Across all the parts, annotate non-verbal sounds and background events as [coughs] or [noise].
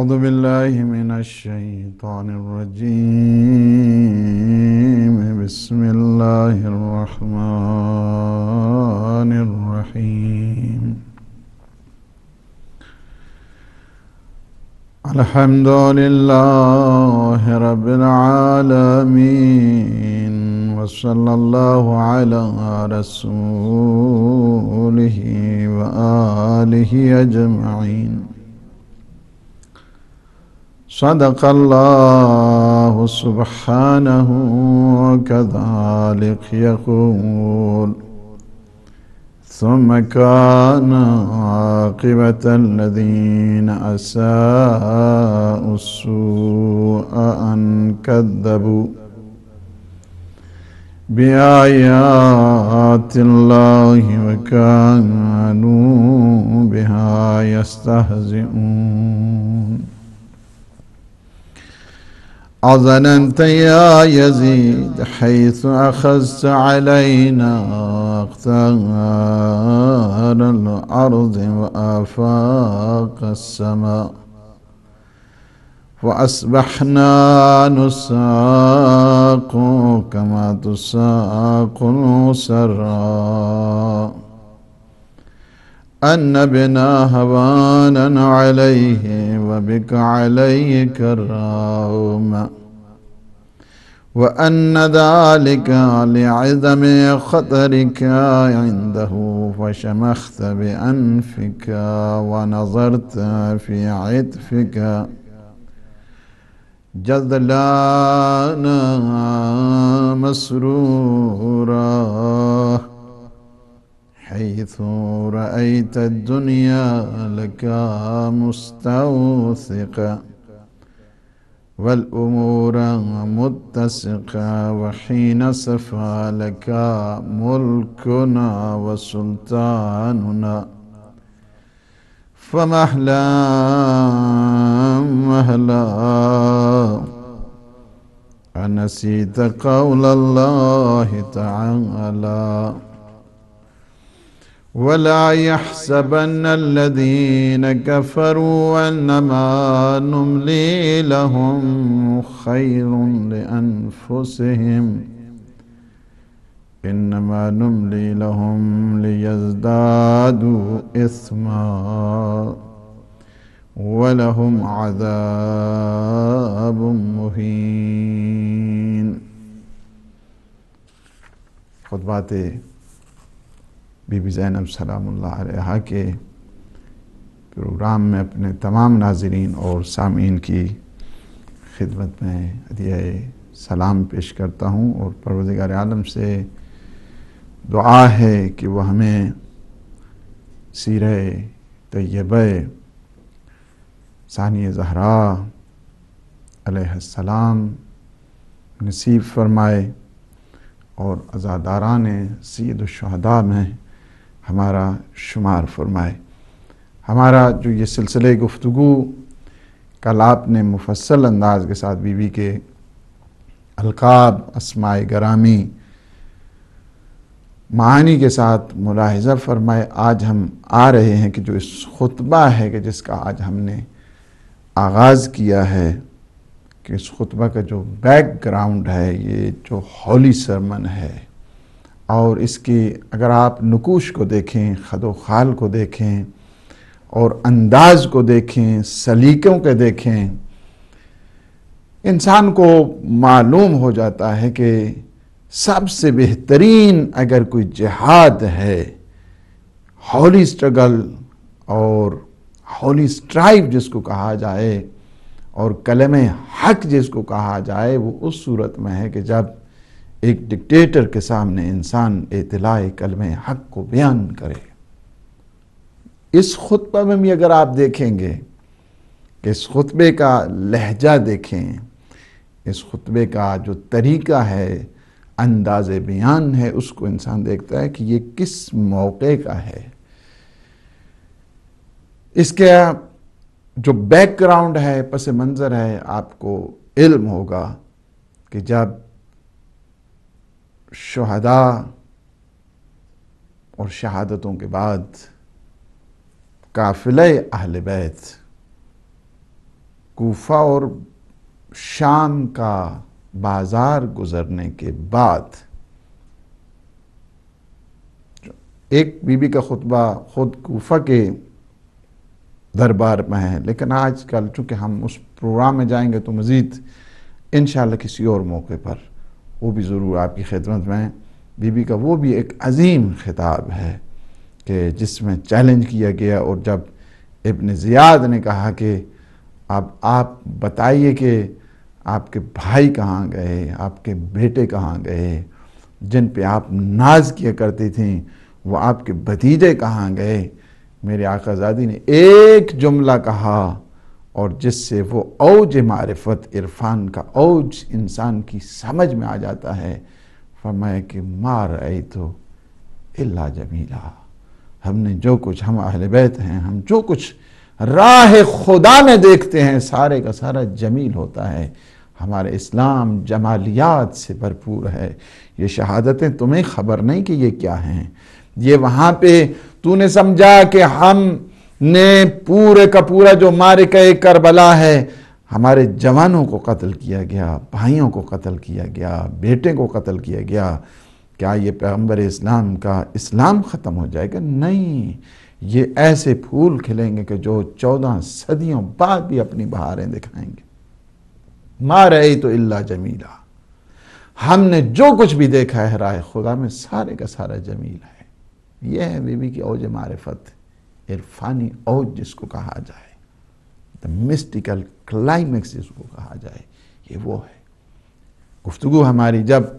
أعوذ بالله من الشيطان الرجيم بسم الله الرحمن الرحيم الحمد لله رب العالمين وصلى الله على رسوله وآله أجمعين صدق الله سبحانه كذلك يقول ثم كان عاقبة الذين أساءوا السوء أن كذبوا بآيات الله وكانوا بها يستهزئون أظننت أنت يا يزيد حيث أخذت علينا أقتار الأرض وآفاق السماء وأصبحنا نساق كما تساق السراء أن بنا هوانا عليه وبك عليه كرام وأن ذلك لعظم خطرك عنده فشمخت بأنفك ونظرت في عطفك جذلانا مسرورا حيث رأيت الدنيا لك مستوثقة والأمور متسقة وحين سفى لك ملكنا وسلطاننا فمهلا مهلا أنسيت قول الله تعالى ولا يحسبن الذين كفروا انما نملي لهم خير لانفسهم انما نملي لهم ليزدادوا اثما ولهم عذاب مهين خطبات बीबी जैनब सलाम्हा के प्रोग्राम में अपने तमाम नाजरीन और सामीन की खिदमत में अदिया सलाम पेश करता हूँ और परवदगार आलम से दुआ है कि वह हमें सिर तयब सानिय जहरा नसीब फरमाए और अजादारा ने सैद में हमारा शुमार फरमाए हमारा जो ये सिलसिले गुफ्तु कल आपने मुफसल अंदाज के साथ बीवी के अलकाब असमाय ग्रामी मानी के साथ मुलाहजा फरमाए आज हम आ रहे हैं कि जो इस खुतबा है कि जिसका आज हमने आगाज़ किया है कि इस खुतबा का जो बैकग्राउंड है ये जो हौली सरमन है और इसकी अगर आप नकूश को देखें खदो खाल को देखें और अंदाज को देखें सलीकों के देखें इंसान को मालूम हो जाता है कि सबसे बेहतरीन अगर कोई जहाद है हौली स्ट्रगल और हौली स्ट्राइव जिसको कहा जाए और कलम हक जिसको कहा जाए वो उस सूरत में है कि जब एक डिक्टेटर के सामने इंसान एतलाय कलम हक को बयान करे इस खुतबा में भी अगर आप देखेंगे कि इस खुतबे का लहजा देखें इस खुतबे का जो तरीका है अंदाज बयान है उसको इंसान देखता है कि ये किस मौके का है इसके जो बैकग्राउंड है पस मंज़र है आपको इल्म होगा कि जब शहदा और शहादतों के बाद काफिले अहल बैत कोफा और शाम का बाज़ार गुज़रने के बाद एक बीबी का खुतबा ख़ुद कोफा के दरबार में है लेकिन आज कल चूँकि हम उस प्रोग्राम में जाएंगे तो मज़ीद इन किसी और मौके पर वो भी ज़रूर आपकी खिदमत में बीबी का वो भी एक अजीम खिताब है कि जिसमें चैलेंज किया गया और जब इबन ज़ियाद ने कहा कि आप आप बताइए कि आपके भाई कहाँ गए आपके बेटे कहाँ गए जिन पे आप नाज किया करती थी वो आपके भतीजे कहाँ गए मेरे आकाजादी ने एक जुमला कहा और जिससे वो औज मारफत इरफान का औज इंसान की समझ में आ जाता है फरमाया कि मार आई तो इल्ला जमीला हमने जो कुछ हम अहल बैत हैं हम जो कुछ राह खुदा में देखते हैं सारे का सारा जमील होता है हमारे इस्लाम जमालियात से भरपूर है ये शहादतें तुम्हें खबर नहीं कि ये क्या हैं ये वहाँ पे तूने समझा कि हम ने पूरे का पूरा जो मारे का करबला है हमारे जवानों को कत्ल किया गया भाइयों को कत्ल किया गया बेटे को कत्ल किया गया क्या ये पैगम्बर इस्लाम का इस्लाम ख़त्म हो जाएगा नहीं ये ऐसे फूल खिलेंगे कि जो चौदह सदियों बाद भी अपनी बहारें दिखाएंगे माँ रहे तो इल्ला जमीला हमने जो कुछ भी देखा है राय खुदा में सारे का सारा जमील है यह है बीबी की औज मारफत इरफानी और जिसको कहा जाए द मिस्टिकल क्लाइमेक्स जिसको कहा जाए ये वो है गुफ्तु हमारी जब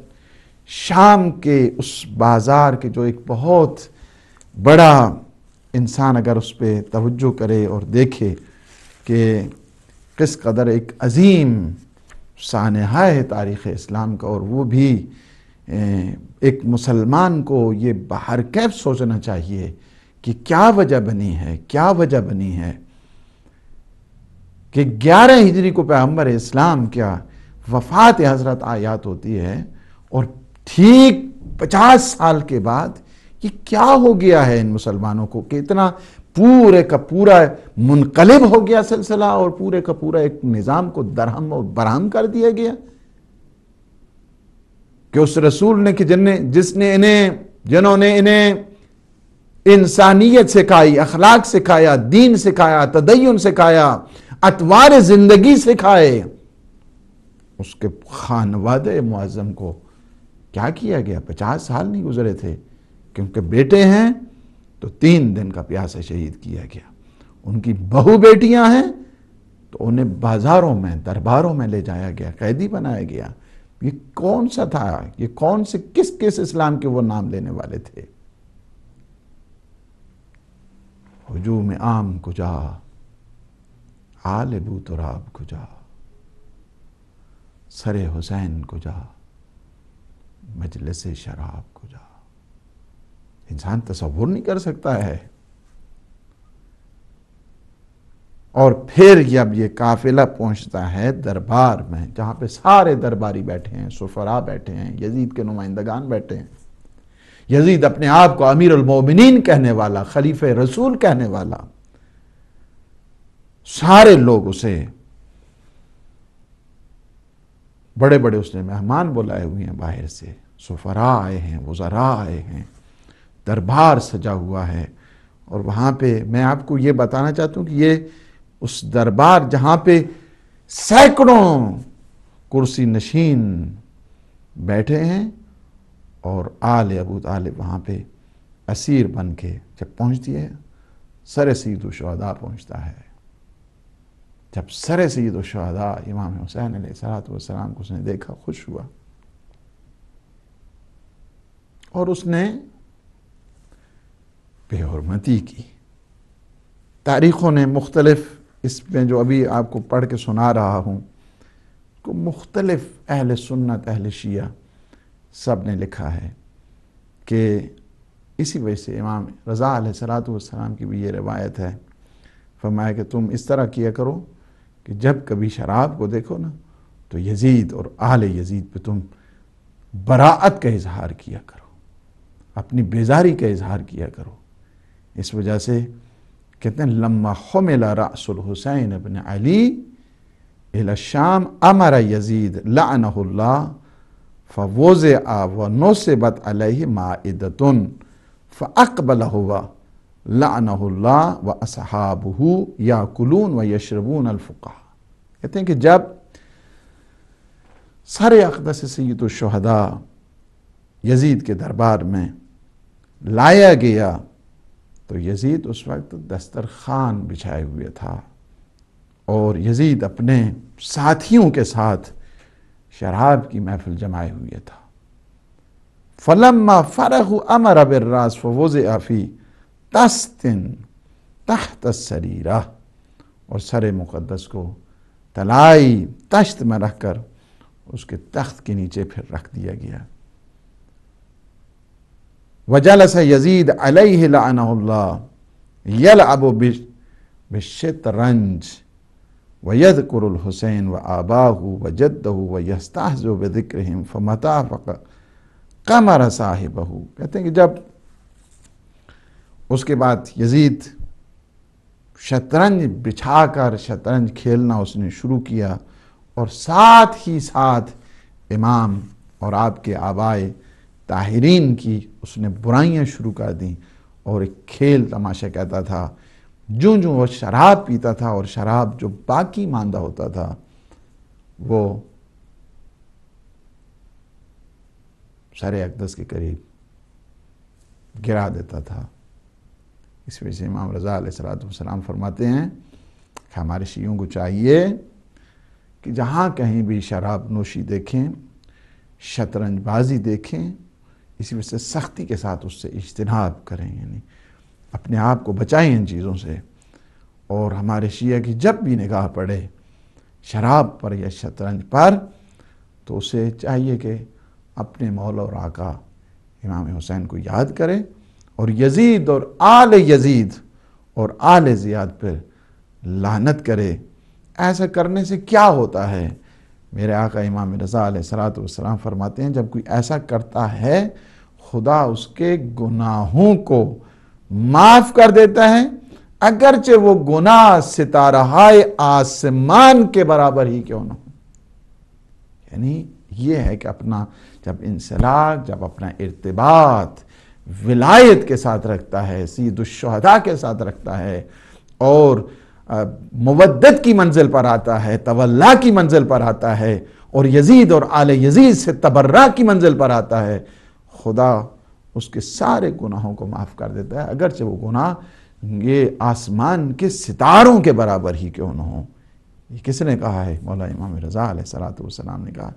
शाम के उस बाज़ार के जो एक बहुत बड़ा इंसान अगर उस पर तोज्जो करे और देखे कि किस कदर एक अजीम सानहा है तारीख़ इस्लाम का और वो भी एक मुसलमान को ये बाहर कैब सोचना चाहिए कि क्या वजह बनी है क्या वजह बनी है कि 11 हिजरी को पैगम्बर इस्लाम क्या वफात हजरत आयात होती है और ठीक 50 साल के बाद ये क्या हो गया है इन मुसलमानों को कि इतना पूरे का पूरा मुनकलब हो गया सिलसिला और पूरे का पूरा एक निज़ाम को दरहम और बरहम कर दिया गया कि उस रसूल ने कि जिनने जिसने इन्हें जिन्होंने इन्हें इंसानियत सिखाई अखलाक सिखाया दीन सिखाया तदयन सिखाया अतवार जिंदगी सिखाए उसके खानवाद मुआजम को क्या किया गया पचास साल नहीं गुजरे थे क्योंकि बेटे हैं तो तीन दिन का प्यासा शहीद किया गया उनकी बहु बेटियां हैं तो उन्हें बाजारों में दरबारों में ले जाया गया कैदी बनाया गया ये कौन सा था ये कौन से किस किस इस्लाम के वो नाम लेने वाले थे हजूम आम कुजा आल बूतराब कुजा सरे हुसैन कुजा मजलस शराब कुजा इंसान तस्वुर नहीं कर सकता है और फिर जब ये काफिला पहुंचता है दरबार में जहाँ पे सारे दरबारी बैठे हैं सुफरा बैठे हैं यजीद के नुमाइंदगान बैठे हैं यजीद अपने आप को अमीर उलमोमिन कहने वाला खलीफ रसूल कहने वाला सारे लोग उसे बड़े बड़े उसने मेहमान बुलाए हुए हैं बाहर से सफरा आए हैं वज़रा आए हैं दरबार सजा हुआ है और वहां पे मैं आपको ये बताना चाहता हूं कि ये उस दरबार जहां पे सैकड़ों कुर्सी नशीन बैठे हैं और आल अबू तालिब वहाँ पर असीर बन के जब पहुँचती है सर सैद शहदा पहुँचता है जब सर सईद शहदा इमाम हुसैन सलाम को उसने देखा खुश हुआ और उसने बेहरमती की तारीख़ों ने मुख्तलफ़ इसमें जो अभी आपको पढ़ के सुना रहा हूँ को मुख्तलफ़ अहल सुन्नत अहल शिया सब ने लिखा है कि इसी वजह से इमाम रज़ा सलातम की भी ये रवायत है फरमाया कि तुम इस तरह किया करो कि जब कभी शराब को देखो ना तो यजीद और आल यजीद पे तुम बरात का इजहार किया करो अपनी बेजारी का इजहार किया करो इस वजह से कहते हैं लम्मा हमिला रसल हुसैन अपने अली शाम अमर यजीद लानहुल्ला फ़वोज़ आ व नोसबत फ फ़अबल हुआ लानल्ला व असहाबू या कुलून व यशरबून अलफ़ा कहते हैं कि जब सारे अकदस सैद शहदा यजीद के दरबार में लाया गया तो यजीद उस वक्त दस्तरखान बिछाए हुए था और यजीद अपने साथियों के साथ शराब की महफिल जमाए हुए था फलम फ़रह अमर अबर्रास फवोज़ आफ़ी तस्तिन तहत सरीरा और सर मुक़दस को तलाई तश्त में रख कर उसके तख्त के नीचे फिर रख दिया गया वजलस यजीद अलह लाला यल अबो बिश रंज यद कुरुल हुसैन व आबाहू व जद्दहू व यस्ताहजो व ज़िक्रहिम फ़मताफ़क कमर साहिबहू कहते हैं कि जब उसके बाद यजीद शतरंज बिछाकर शतरंज खेलना उसने शुरू किया और साथ ही साथ इमाम और आपके आबाए ताहरीन की उसने बुराइयां शुरू कर दी और एक खेल तमाशा कहता था जो जो वह शराब पीता था और शराब जो बाकी मांदा होता था वो सारे अकदस के करीब गिरा देता था इस वजह से इमाम रज़ा सलाम फरमाते हैं कि हमारे शीयों को चाहिए कि जहाँ कहीं भी शराब नोशी देखें शतरंजबाजी देखें इसी वजह से सख्ती के साथ उससे इजतनाब करें यानी अपने आप को बचाएं इन चीज़ों से और हमारे शिया की जब भी निगाह पड़े शराब पर या शतरंज पर तो उसे चाहिए कि अपने मौल और आका इमाम हुसैन को याद करे और यजीद और आल यजीद और आल ज़ियाद पर लानत करे ऐसा करने से क्या होता है मेरे आका इमाम रज़ा सरात वसलाम फरमाते हैं जब कोई ऐसा करता है खुदा उसके गुनाहों को माफ कर देता है अगरचे वो गुनाह सितारहाय आसमान के बराबर ही क्यों ना हो यानी ये है कि अपना जब इंसलाक जब अपना इरतबात विलायत के साथ रखता है सीदुशहदा के साथ रखता है और मवदत की मंजिल पर आता है तवल्ला की मंजिल पर आता है और यजीद और आल यजीद से तबर्रा की मंजिल पर आता है खुदा उसके सारे गुनाहों को माफ़ कर देता है अगरचे वो गुनाह ये आसमान के सितारों के बराबर ही क्यों ना हो ये किसने कहा है मौला इमाम रज़ा सलाम ने कहा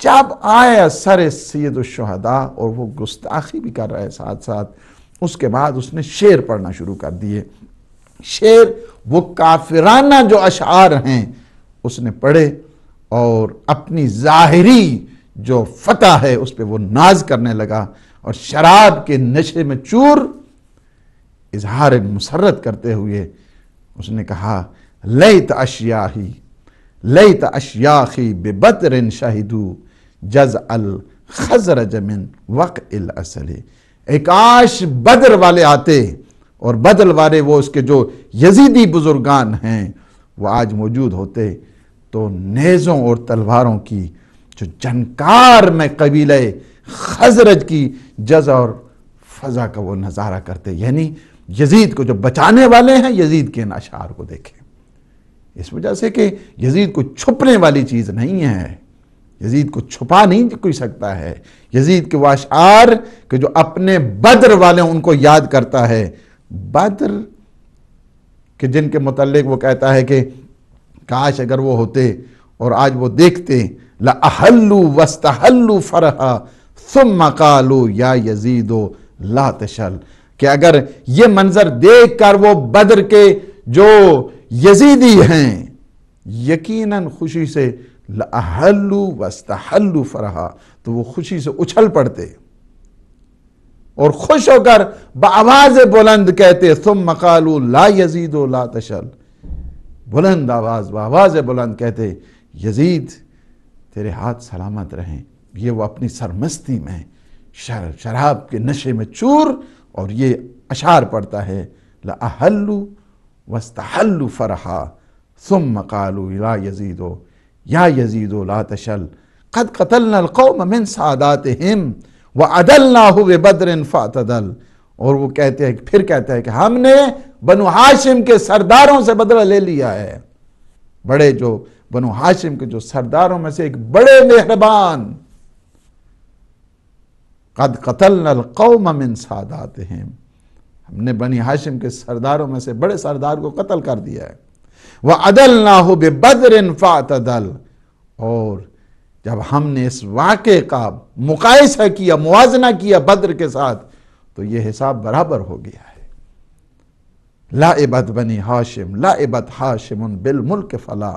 जब आया सर सैदुलशहदा और वो गुस्ताखी भी कर रहा है साथ साथ उसके बाद उसने शेर पढ़ना शुरू कर दिए शेर वो काफिराना जो अशार हैं उसने पढ़े और अपनी ज़ाहरी जो फतह है उस पर वो नाज करने लगा और शराब के नशे में चूर इजहार मुसरत करते हुए उसने कहा लयत अशियाही लयत बेबत रिन शाहिदू जज अल खजर जमिन वक़ असली एकाश बदर वाले आते और बदल वाले वो उसके जो यजीदी बुजुर्गान हैं वो आज मौजूद होते तो नेज़ों और तलवारों की जो जनकार में कबीले खजरज की जज और फजा का वो नज़ारा करते यानी यजीद को जो बचाने वाले हैं यजीद के इन अशार को देखें इस वजह से कि यजीद को छुपने वाली चीज़ नहीं है यजीद को छुपा नहीं कोई सकता है यजीद के वाशार के जो अपने बद्र वाले उनको याद करता है बद्र के जिनके मतलब वो कहता है कि काश अगर वो होते और आज वो देखते लहल्लू वस्तहल्लू फरहा सुम मकालू या यजीदो ला तशल कि अगर ये मंजर देख कर वो बदर के जो यजीदी हैं यकीनन खुशी से लहल्लू वस्तहल्लू फरहा तो वो खुशी से उछल पड़ते और खुश होकर आवाज बुलंद कहते सुम मकालू ला यजीदो ला तशल बुलंद आवाज आवाज बुलंद कहते यजीद तेरे हाथ सलामत रहें ये वो अपनी सरमस्ती में शर शराब के नशे में चूर और ये अशार पड़ता है लहल्लु वस्तहल्लु फ़रहा सुम मकालू ला यजीदो या यजीदो ला तशल कद कतल मिन सादात हिम व अदल ना हुए बदरन फ़ातदल और वो कहते हैं फिर कहते हैं कि हमने बनु हाशिम के सरदारों से बदला ले लिया है बड़े जो बनु हाशिम के जो सरदारों में से एक बड़े मेहरबान कद कतल कौम अमिन सादात हमने बनी हाशिम के सरदारों में से बड़े सरदार को कत्ल कर दिया है वह अदल ना हो बे बदर फात अदल और जब हमने इस वाक़े का मुकायसा किया मुआजना किया बद्र के साथ तो यह हिसाब बराबर हो गया है ला इबत बनी हाशिम इबत हाशिम बिल मुल्क फला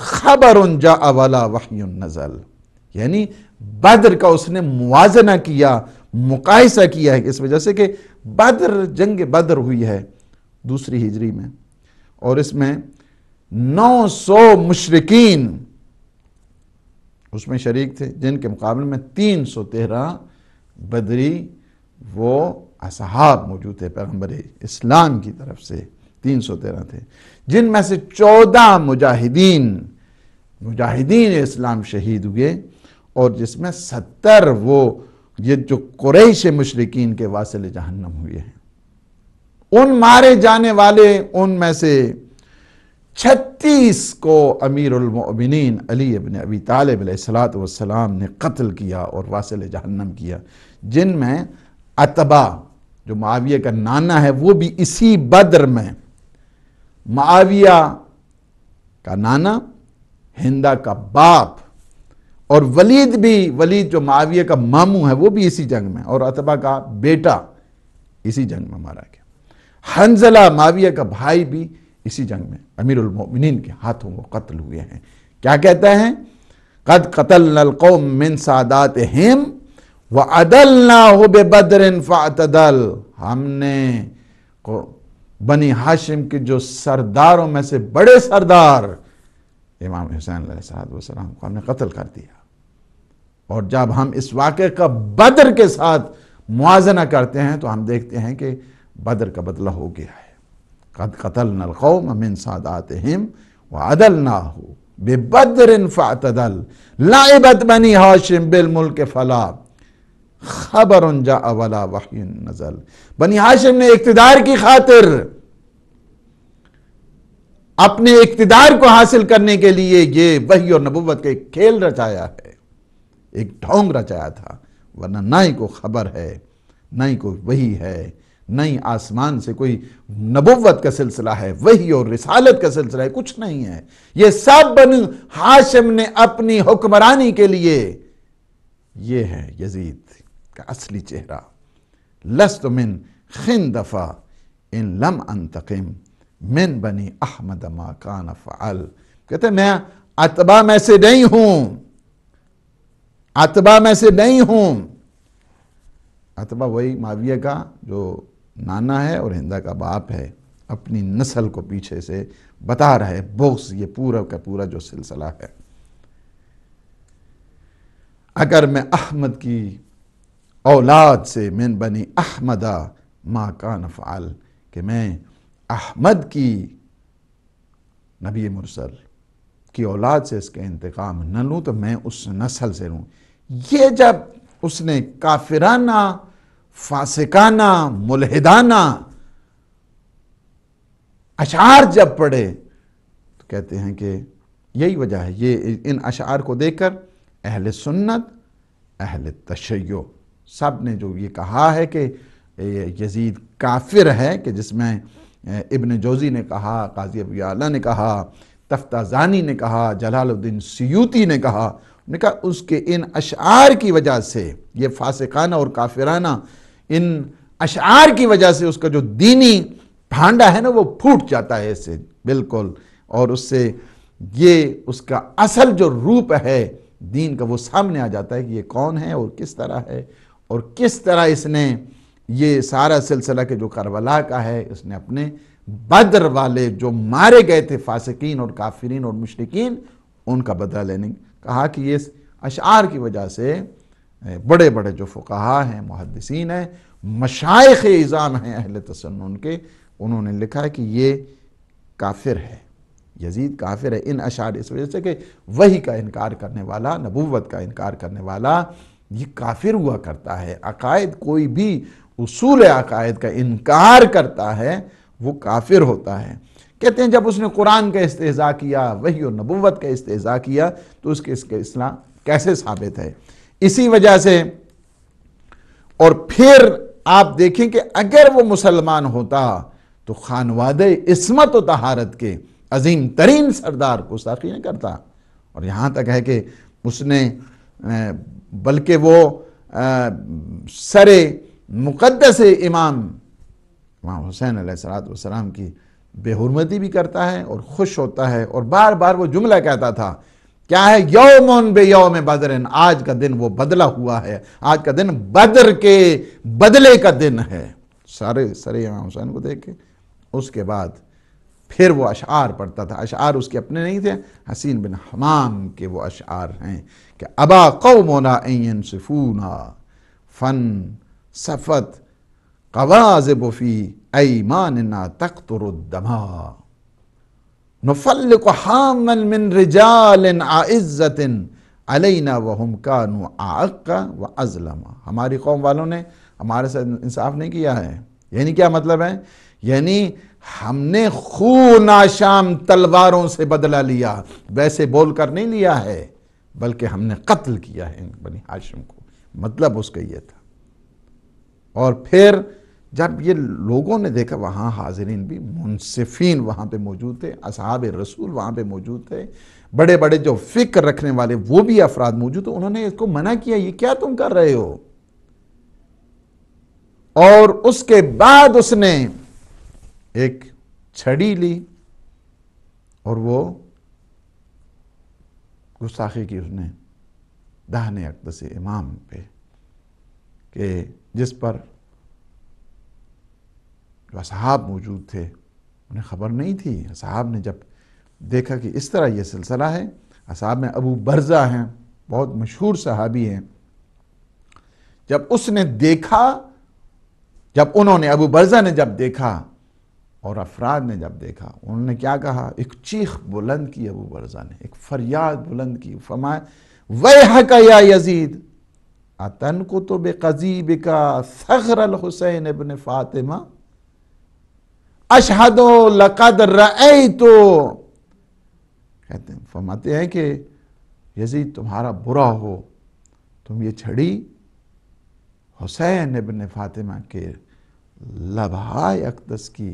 खबर उन जा अवला वही नज़ल यानी बद्र का उसने मुआजना किया मुकायसा किया है इस वजह से कि बद्र जंग बद्र हुई है दूसरी हिजरी में और इसमें 900 सौ मुशरकिन उसमें शरीक थे जिनके मुकाबले में तीन सौ तेरह बदरी वो असहाब मौजूद थे पैगम्बर इस्लाम की तरफ से तीन सौ तेरह थे जिनमें से चौदह मुजाहिदीन मुजाहिदीन इस्लाम शहीद हुए और जिसमें सत्तर वो ये जो कुरैश मुशरकिन के वासिल जहन्नम हुए हैं उन मारे जाने वाले उनमें से छत्तीस को अमीरमिन अली अबन अबी तालब सलाम ने कत्ल किया और वासिल जहन्नम किया जिनमें अतबा जो माविया का नाना है वो भी इसी बद्र में माविया का नाना हिंदा का बाप और वलीद भी वलीद जो माविया का मामू है वो भी इसी जंग में और अतबा का बेटा इसी जंग में मारा गया हंजला माविया का भाई भी इसी जंग में अमीरमिन के हाथों वो कत्ल हुए हैं क्या कहते हैं कद कतल नलकौम मिन सादात हिम व अदल ना हो बदर फ़ातदल हमने बनी हाशिम के जो सरदारों में से बड़े सरदार इमाम हुसैन सलाम को हमने कत्ल कर दिया और जब हम इस वाक़े का बदर के साथ मुआजना करते हैं तो हम देखते हैं कि बदर का बदला हो गया है कद कतल नलकौम अमिन आते हिम व अदल ना हो बेबदर फ़ातदल लाइबत बनी हाशिम बिल मुल्क फला खबर जा अवला वही नजल बनी हाशिम ने इकतदार की खातिर अपने इकतदार को हासिल करने के लिए ये वही और नबूवत के खेल रचाया है एक ढोंग रचाया था वरना ना ही को खबर है ना ही कोई वही है ना ही आसमान से कोई नबुवत का सिलसिला है वही और रिसालत का सिलसिला है कुछ नहीं है ये सब बन हाशम ने अपनी हुक्मरानी के लिए ये है यजीद का असली चेहरा लस्त मिन खिन दफ़ा इन लम अंतकिम मिन बनी अहमद मा कान फल कहते मैं अतबा में से नहीं हूं अतबा में से नहीं हूं अतबा वही माविया का जो नाना है और हिंदा का बाप है अपनी नस्ल को पीछे से बता रहे बोक्स ये पूरा का पूरा जो सिलसिला है अगर मैं अहमद की औलाद से मैन बनी अहमदा माँ का नफ़ाल कि मैं अहमद की नबी मुरसल की औलाद से इसका इंतकाम न लूँ तो मैं उस नस्ल से लूँ ये जब उसने काफिराना फासिकाना मुलहदाना अशार जब पढ़े तो कहते हैं कि यही वजह है ये इन अशार को देखकर अहल सुन्नत अहल तशैय सब ने जो ये कहा है कि यजीद काफिर है कि जिसमें इब्न जोजी ने कहा काजी अबी ने कहा तफ्ताजानी ने कहा जलालुद्दीन सयूती ने कहा उन्होंने कहा उसके इन अशार की वजह से ये फासिकाना और काफिराना इन अशार की वजह से उसका जो दीनी भांडा है ना वो फूट जाता है इससे बिल्कुल और उससे ये उसका असल जो रूप है दीन का वो सामने आ जाता है कि ये कौन है और किस तरह है और किस तरह इसने ये सारा सिलसिला के जो करबला का है इसने अपने बद्र वाले जो मारे गए थे फासकीन और काफिरीन और मुशरकिन उनका बदला लेने कहा कि ये अशार की वजह से बड़े बड़े जो फ़ुकाहा हैं मुहदसिन हैं मशाइ इज़ाम हैं अहल तसन्न के उन्होंने लिखा है कि ये काफिर है यजीद काफिर है इन अशार इस वजह से कि वही का इनकार करने वाला नबूवत का इनकार करने वाला ये काफिर हुआ करता है अकायद कोई भी उसूल अकायद का इनकार करता है वो काफिर होता है कहते हैं जब उसने कुरान का इस्तेजा किया वही नबूवत का इस्तेजा किया तो उसके इसके इस्लाम कैसे साबित है इसी वजह से और फिर आप देखें कि अगर वो मुसलमान होता तो खानवाद इसमत व तहारत के अजीम तरीन सरदार को साखी नहीं करता और यहाँ तक है कि उसने बल्कि वो सरे मुकदस इमाम इमाम हुसैन सलाम की बेहरमती भी करता है और खुश होता है और बार बार वो जुमला कहता था क्या है यौम बे यौम बदरन आज का दिन वो बदला हुआ है आज का दिन बदर के बदले का दिन है सारे सरे इमाम हुसैन को देखे उसके बाद फिर वो अशार पढ़ता था अशार उसके अपने नहीं थे हसीन बिन हमाम के वो अशार हैं कि अबा कौमोना सिफूना फ़न सफ़त कवाजबी ऐमान तख्तुरुद्दमा नफल को हामन मिन रिजालिन आइज़तिन अलैना वहम कानू आक्का व अजलमा हमारी कौम वालों ने हमारे साथ इंसाफ नहीं किया है यानी क्या मतलब है यानी हमने खून आशाम तलवारों से बदला लिया वैसे बोल कर नहीं लिया है बल्कि हमने कत्ल किया है बनी हाशिम को मतलब उसका यह था और फिर जब ये लोगों ने देखा वहाँ हाजरीन भी मुनसिफिन वहाँ पे मौजूद थे असहाब रसूल वहाँ पे मौजूद थे बड़े बड़े जो फ़िक्र रखने वाले वो भी अफराद मौजूद थे उन्होंने इसको मना किया ये क्या तुम कर रहे हो और उसके बाद उसने एक छड़ी ली और वो गुस्साखी की उसने दाहने अकद से इमाम पे के जिस पर जो असहाब मौजूद थे उन्हें खबर नहीं थी असहाब ने जब देखा कि इस तरह यह सिलसिला है असहाब में अबू बर्जा हैं बहुत मशहूर सहाबी हैं जब उसने देखा जब उन्होंने अबू बर्जा ने जब देखा और अफराद ने जब देखा उन्होंने क्या कहा एक चीख बुलंद की अबू बर्जा ने एक फरियाद बुलंद की फरमाए वह हक या यजीद अतन को तो बेकजीब का सखर हुसैन इबन फातिमा अशहदो लकद रई तो कहते हैं फरमाते हैं कि यजी तुम्हारा बुरा हो तुम ये छड़ी हुसैन इबन फातिमा के लबहा अकदस की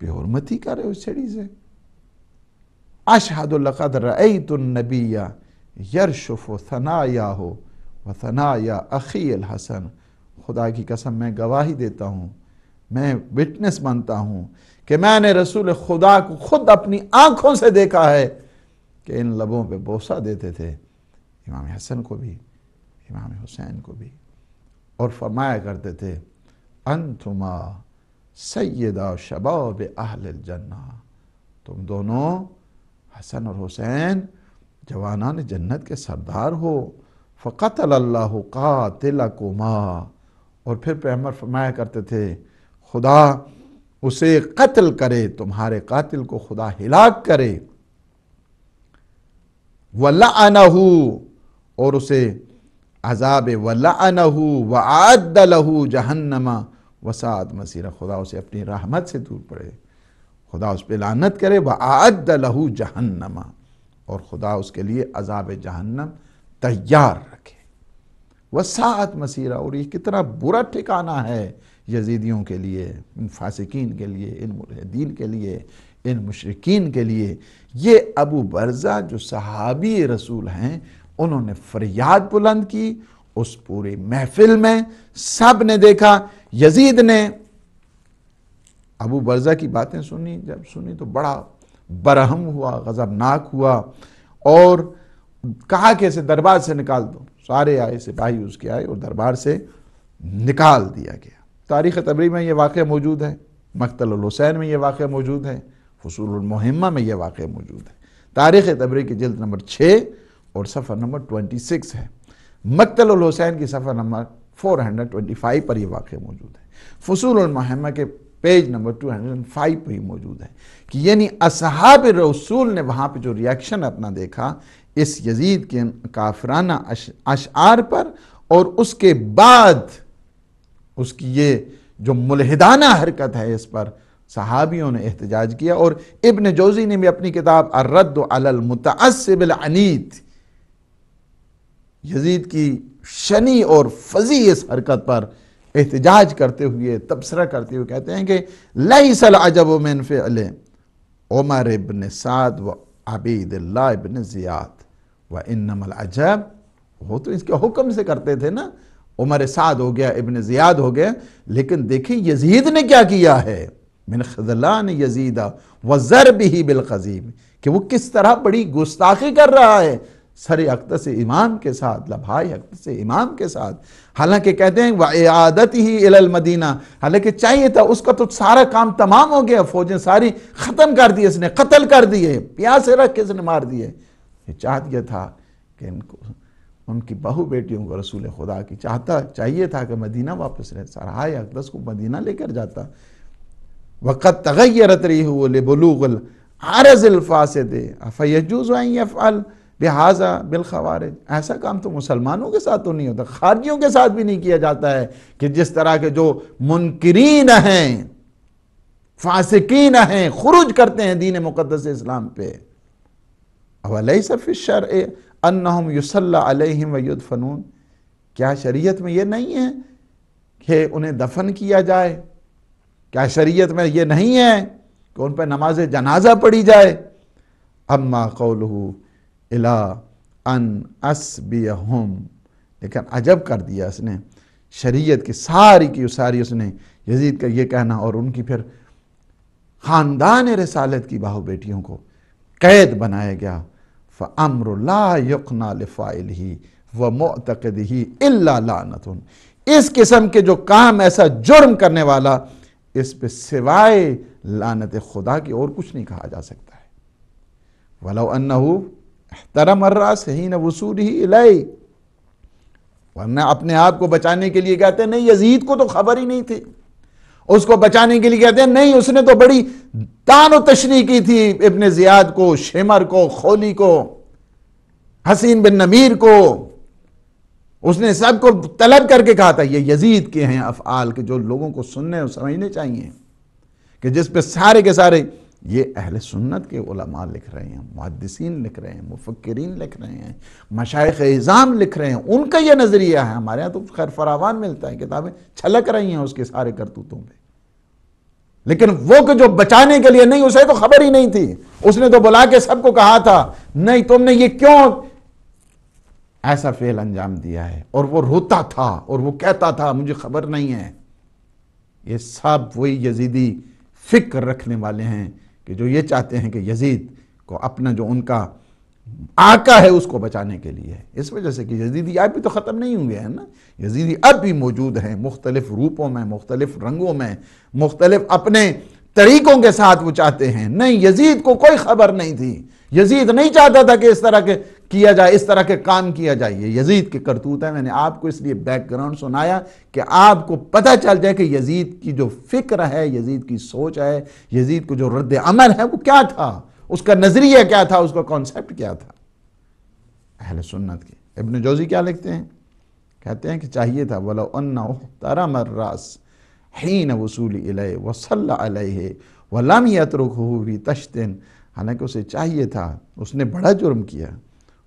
बेहरमती कर रहे हो उस छड़ी से अशहद लकद रई तो नबीया यरशुफ या हो व या अखी हसन खुदा की कसम मैं गवाही देता हूँ मैं विटनेस मानता हूँ कि मैंने रसूल खुदा को खुद अपनी आँखों से देखा है कि इन लबों पे बोसा देते थे इमाम हसन को भी इमाम हुसैन को भी और फरमाया करते थे अंतुमा सैदा शबाब आहल जन्ना तुम दोनों हसन और हुसैन जवानान जन्नत के सरदार हो फत अल्लाह का तिलकुमा और फिर पैमर फरमाया करते थे खुदा उसे कत्ल करे तुम्हारे कातिल को खुदा हिलाक करे वल्लाहू और उसे अजाब वल्लाहू व आद लहू जहन्नमा वसाद मसीरा खुदा उसे अपनी रहमत से दूर पड़े खुदा उस पर लानत करे व आद लहू जहन्नमा और खुदा उसके लिए अजाब जहन्नम तैयार रखे वसात मसीरा और ये कितना बुरा ठिकाना है यजीदियों के लिए इन फासिकीन के लिए इन मुलहदीन के लिए इन मशरकिन के लिए ये अबू बरज़ा जो सहाबी रसूल हैं उन्होंने फरियाद बुलंद की उस पूरी महफिल में सब ने देखा यजीद ने अबू बरज़ा की बातें सुनी जब सुनी तो बड़ा बरहम हुआ गज़बनाक हुआ और कहा कि इसे दरबार से निकाल दो सारे आए सिपाही उसके आए और दरबार से निकाल दिया गया तारीख़ तबरी में ये वाक़ मौजूद है मकतलहुसैन में ये वाक़ मौजूद है फसूलमहिमा में ये वाक़ मौजूद है तारीख़ तबरी की जल्द नंबर छः और सफ़र नंबर ट्वेंटी सिक्स है मकतलहुसैन की सफ़र number four hundred twenty five पर यह वाक़ मौजूद है फसूलमहिमा के page number two hundred and five पर ही मौजूद है कि यानी असहाब रसूल ने वहाँ पर जो रिएक्शन अपना देखा इस यजीद के काफराना अशार पर और उसके बाद उसकी ये जो मुलहदाना हरकत है इस पर सहाबियों ने एहतजाज किया और इबन जोजी ने भी अपनी किताब अर्रद अलमतसबिलनीत यजीद की शनि और फजी इस हरकत पर एहतजाज करते हुए तबसरा करते हुए कहते हैं कि सल अजब मिन फ़िल उमर इबन साद व आबिद इबन ज़ियाद व इनमल अजब वो तो इसके हुक्म से करते थे ना उमर साद हो गया इबन ज़ियाद हो गया लेकिन देखिए यजीद ने क्या किया है मिन खजलान यजीदा वज़र भी बिलखजीम कि वो किस तरह बड़ी गुस्ताखी कर रहा है सर अक्त से इमाम के साथ लभाई अक्त से इमाम के साथ हालांकि कहते हैं वह आदत ही इलल हालांकि चाहिए था उसका तो सारा काम तमाम हो गया फौजें सारी ख़त्म कर दी इसने कत्ल कर दिए प्यासे रख के इसने मार दिए चाह दिया था कि इनको उनकी बहु बेटियों को रसूल खुदा की चाहता चाहिए था कि मदीना वापस रहे सरहाय अकदस को मदीना लेकर जाता वक़्त तगैरत रही हो लेबलूगल आरज़िलफ़ासद फ़यजूज़ फ़ल लिहाजा बिलखवार ऐसा काम तो मुसलमानों के साथ तो नहीं होता खारजियों के साथ भी नहीं किया जाता है कि जिस तरह के जो मुनकरीन हैं फासिकीन हैं खुरुज करते हैं दीन मुकदस इस्लाम पे अवलई शर अन्नहुम युसल्लाम वयुद फ़नून क्या शरीयत में ये नहीं है कि उन्हें दफन किया जाए क्या शरीयत में ये नहीं है कि उन पर नमाज जनाजा पढ़ी जाए अम्मा कौलहू इला अन असबियम लेकिन अजब कर दिया उसने शरीयत की सारी की सारी उसने यजीद का ये कहना और उनकी फिर ख़ानदान रसालत की बाहू बेटियों को कैद बनाया गया अमर लाकना ही व मोतकद ही लानत इस किस्म के जो काम ऐसा जुर्म करने वाला इस पर सिवाए लानत खुदा की और कुछ नहीं कहा जा सकता है वलो अन्नहू तरम अर्रा सही न वसूल ही इलाई वरना अपने आप को बचाने के लिए कहते नहीं यजीद को तो खबर ही नहीं थी उसको बचाने के लिए कहते हैं नहीं उसने तो बड़ी तान तशरी की थी इबन जियाद को शेमर को खोली को हसीन बिन नमीर को उसने सबको तलब करके कहा था ये यजीद के हैं अफआल के जो लोगों को सुनने और समझने चाहिए कि जिस पे सारे के सारे ये अहल सुन्नत के उलमा लिख रहे हैं मुहदसिन लिख रहे हैं मुफक्रीन लिख रहे हैं मशाइ इज़ाम लिख रहे हैं उनका यह नज़रिया है हमारे यहाँ तो खैर फरावान मिलता है किताबें छलक रही हैं उसके सारे करतूतों पर लेकिन वो के जो बचाने के लिए नहीं उसे तो खबर ही नहीं थी उसने तो बुला के सबको कहा था नहीं तुमने ये क्यों ऐसा फेल अंजाम दिया है और वो रोता था और वो कहता था मुझे खबर नहीं है ये सब वही यजीदी फिक्र रखने वाले हैं कि जो ये चाहते हैं कि यजीद को अपना जो उनका आका है उसको बचाने के लिए इस वजह से कि यजीदी अब भी तो ख़त्म नहीं हुए हैं ना यजीदी अब भी मौजूद हैं मुख्तलिफ रूपों में मुख्तलिफ रंगों में मुख्तलिफ अपने तरीक़ों के साथ वो चाहते हैं नहीं यजीद को कोई खबर नहीं थी यजीद नहीं चाहता था कि इस तरह के किया जाए इस तरह के काम किया जाए ये यजीद के करतूत है मैंने आपको इसलिए बैकग्राउंड सुनाया कि आपको पता चल जाए कि यजीद की जो फिक्र है यजीद की सोच है यजीद को जो रद्द अमल है वो क्या था उसका नज़रिया क्या था उसका कॉन्सेप्ट क्या था अहल सुन्नत के इबन जोजी क्या लिखते हैं कहते हैं कि चाहिए था वला तारा मर्रास हीन वसूली अलह वसल अलह वलम यतरुक हुई हालांकि उसे चाहिए था उसने बड़ा जुर्म किया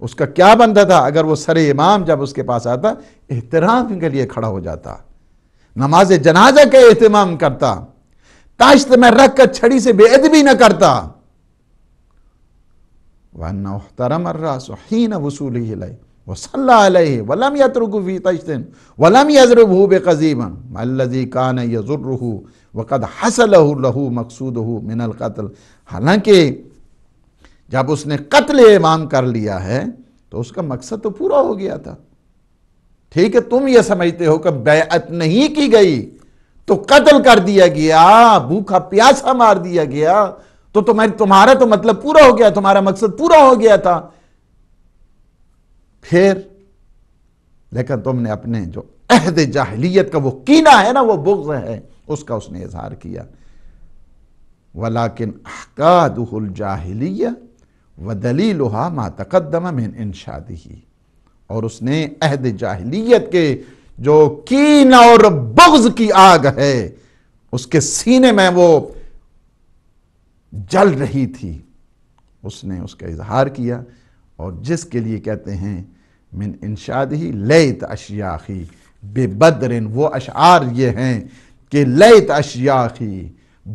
उसका क्या बनता था अगर वो सर इमाम जब उसके पास आता एहतराम के लिए खड़ा हो जाता नमाज जनाजा का एहतमाम करता ताश्त में रख कर छड़ी से बेअदबी न करता हालांकि जब उसने कत्ल इमाम कर लिया है तो उसका मकसद तो पूरा हो गया था ठीक है तुम ये समझते हो कि बैत नहीं की गई तो कत्ल कर दिया गया भूखा प्यासा मार दिया गया तो तुम्हारी तुम्हारा तो मतलब पूरा हो गया तुम्हारा मकसद पूरा हो गया था फिर लेकिन तुमने अपने जो अहद जाहलीत का वो कीना है ना वो बुग्ज है उसका उसने इजहार किया वलाकिन अहकादुल जाहलिया व लोहा मातकदमा मिन इन शादी और उसने अहद जाहलीत के जो कीन और बुग्ज की आग है उसके सीने में वो जल रही थी उसने उसका इजहार किया और जिसके लिए कहते हैं मिन इनशाद ही लयत अशियाखी बेबदरिन वो अशार ये हैं कि लयत अशियाखी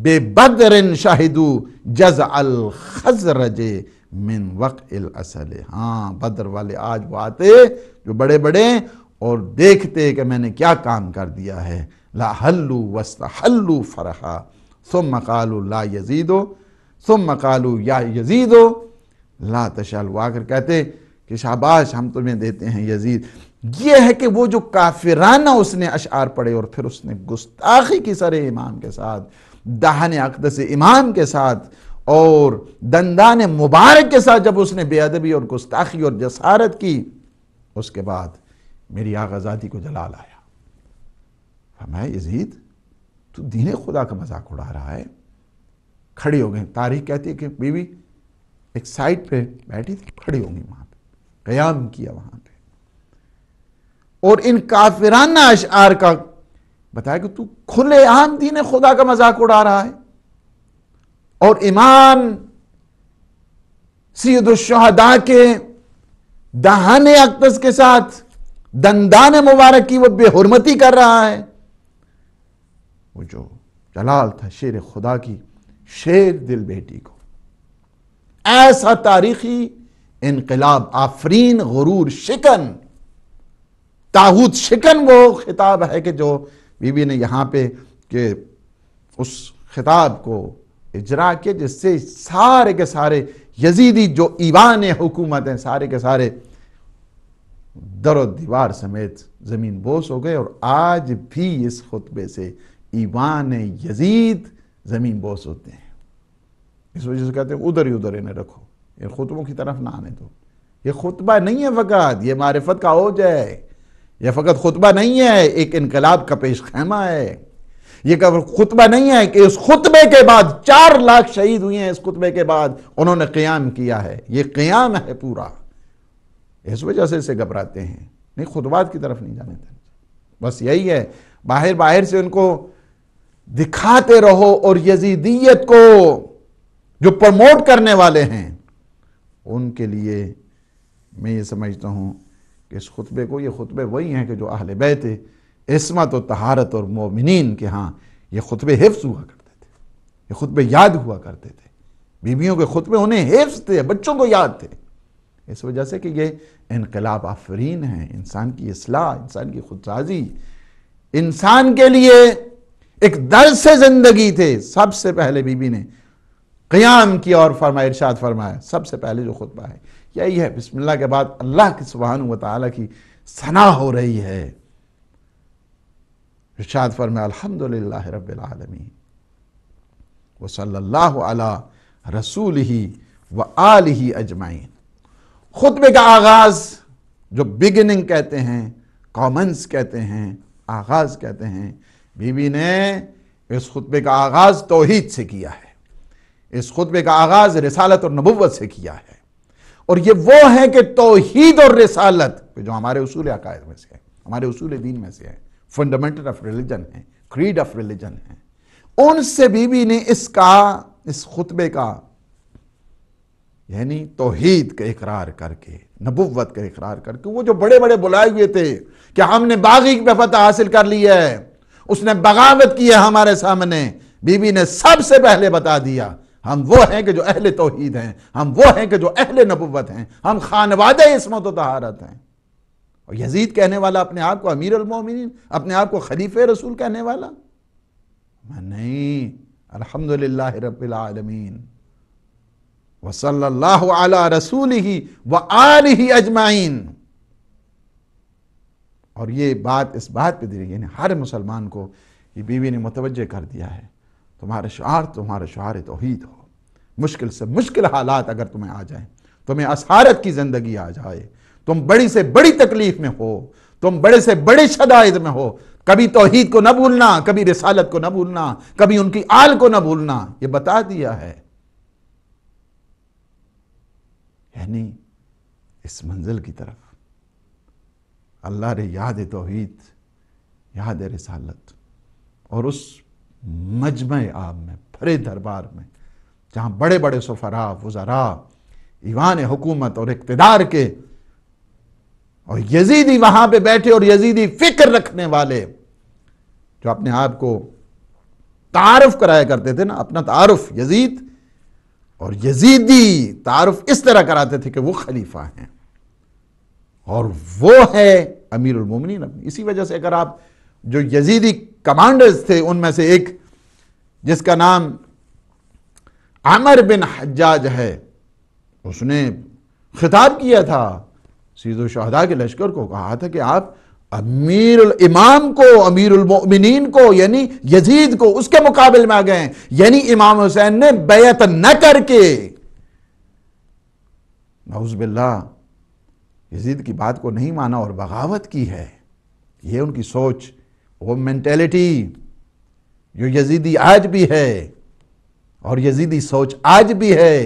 बेबदरिन शाहिदू जज अल खजरजे मिन वक़ असल हाँ बदर वाले आज वो आते जो बड़े बड़े और देखते कि मैंने क्या काम कर दिया है ला हल्लू वस्त हल्लु फरहा सो मकालू ला यजीदो सुम मकालू या यजीदो ला तशाल आकर कहते कि शाबाश हम तुम्हें देते हैं यजीद यह है कि वो जो काफिराना उसने अशार पढ़े और फिर उसने गुस्ताखी की सरे इमाम के साथ दाहन अकदस इमाम के साथ और दंदान मुबारक के साथ जब उसने बेअदबी और गुस्ताखी और जसारत की उसके बाद मेरी आगाजादी को जलाल आया मैं यजीद तू दीन खुदा का मजाक उड़ा रहा है खड़ी हो गई तारीख कहती है कि बीवी एक साइड पे बैठी थी खड़ी होगी वहां पे कयाम किया वहां पे और इन काफिराना अशार का बताया कि तू खुले आम दीन खुदा का मजाक उड़ा रहा है और इमाम सैदुलशहदा के दहाने अक्तस के साथ दंदान मुबारक की वो बेहरमती कर रहा है वो जो जलाल था शेर खुदा की शेर दिल बेटी को ऐसा तारीखी इनकलाब आफरीन गुरूर शिकन ताहूत शिकन वो खिताब है कि जो बीबी ने यहां पे के उस खिताब को इजरा किया जिससे सारे के सारे यजीदी जो ईवान हुकूमत हैं सारे के सारे दर दीवार समेत ज़मीन बोस हो गए और आज भी इस खुतबे से ईवान यजीद ज़मीन बोस होते हैं इस वजह से कहते हैं उधर ही उधर इन्हें रखो ये खुतबों की तरफ ना आने दो ये खुतबा नहीं है फ़कत ये मारफत का हो जाए यह फ़कत खुतबा नहीं है एक इनकलाब का पेश खैमा है ये खुतबा नहीं है कि इस खुतबे के बाद चार लाख शहीद हुए हैं इस खुतबे के बाद उन्होंने क़्याम किया है ये क़्याम है पूरा इस वजह से इसे घबराते हैं नहीं खुतबात की तरफ नहीं जाने देना बस यही है बाहर बाहर से उनको दिखाते रहो और यजीदियत को जो प्रमोट करने वाले हैं उनके लिए मैं ये समझता हूँ कि इस खुतबे को ये खुतबे वही हैं कि जो अहल बैत इसमत और तहारत और मोमिन के हाँ ये खुतबे हिफ्स हुआ करते थे ये खुतबे याद हुआ करते थे बीवियों के खुतबे उन्हें हिफ्स थे बच्चों को याद थे इस वजह से कि ये इनकलाब आफरीन है इंसान की असलाह इंसान की खुदसाजी इंसान के लिए एक दर से जिंदगी थे सबसे पहले बीबी ने क्याम किया और फरमाए इर्शाद फरमाया सबसे पहले जो खुतबा है यही है बिस्मिल्लाह के बाद अल्लाह की सुबहान व ताली की सना हो रही है इर्शाद फरमाए अलहमदिल्ला रबी वसल्ला अला रसूल ही व आल ही अजमाइन खुतबे का आगाज़ जो बिगिनिंग कहते हैं कॉमंस कहते हैं आगाज़ कहते हैं बीबी ने इस खुतबे का आगाज़ तोहीद से किया है इस खुतबे का आगाज़ रसालत और नबूवत से किया है और ये वो है कि तोहहीद और रसालत जो हमारे उसूल अकायद में से है हमारे उसूल दीन में से है फंडामेंटल ऑफ रिलीजन है क्रीड ऑफ रिलीजन है उनसे बीबी ने इसका इस खुतबे का यानी तोहीद का इकरार करके नबुवत का इकरार करके वो जो बड़े बड़े बुलाए हुए थे कि हमने बागी की फतह हासिल कर ली है उसने बगावत की है हमारे सामने बीबी ने सबसे पहले बता दिया हम वो हैं कि जो अहल तोहीद हैं हम वो हैं कि जो अहल नबूत हैं हम खानवाद इसमत तहारत हैं और यजीद कहने वाला अपने आप को अमीर अलमोमिन अपने आप को खलीफ रसूल कहने वाला नहीं अलहमदिल्ला रबालमीन वसल्ला रसूल ही व आल ही अजमाइन और ये बात इस बात पे दी गई हर मुसलमान को ये बीवी ने मुतवजह कर दिया है शुहार तुम्हारे तुम्हारा तो तोहद हो मुश्किल से मुश्किल हालात अगर तुम्हें आ जाए तुम्हें असहारत की ज़िंदगी आ जाए तुम बड़ी से बड़ी तकलीफ़ में हो तुम बड़े से बड़े शदायद में हो कभी तोहहीद को न भूलना कभी रिसालत को न भूलना कभी उनकी आल को न भूलना ये बता दिया है यानी इस मंजिल की तरफ अल्लाह रे याद तोहीद याद रसालत और उस मजम आब में भरे दरबार में जहाँ बड़े बड़े सफरा वज़रा ईवान हुकूमत और इकतदार के और यजीदी वहाँ पे बैठे और यजीदी फिक्र रखने वाले जो अपने आप को तारफ कराया करते थे ना अपना तारफ यजीद और यजीदी तारफ इस तरह कराते थे कि वो खलीफा हैं और वो है अमीर उलमोमिन इसी वजह से अगर आप जो यजीदी कमांडर्स थे उनमें से एक जिसका नाम आमर बिन हजाज है उसने खिताब किया था सीधो शहदा के लश्कर को कहा था कि आप अमीर इमाम को अमीर उलमोमिन को यानी यजीद को उसके मुकाबले में आ गए यानी इमाम हुसैन ने बैत न करके बिल्ला यजीद की बात को नहीं माना और बगावत की है ये उनकी सोच वो मेंटेलिटी जो यजीदी आज भी है और यजीदी सोच आज भी है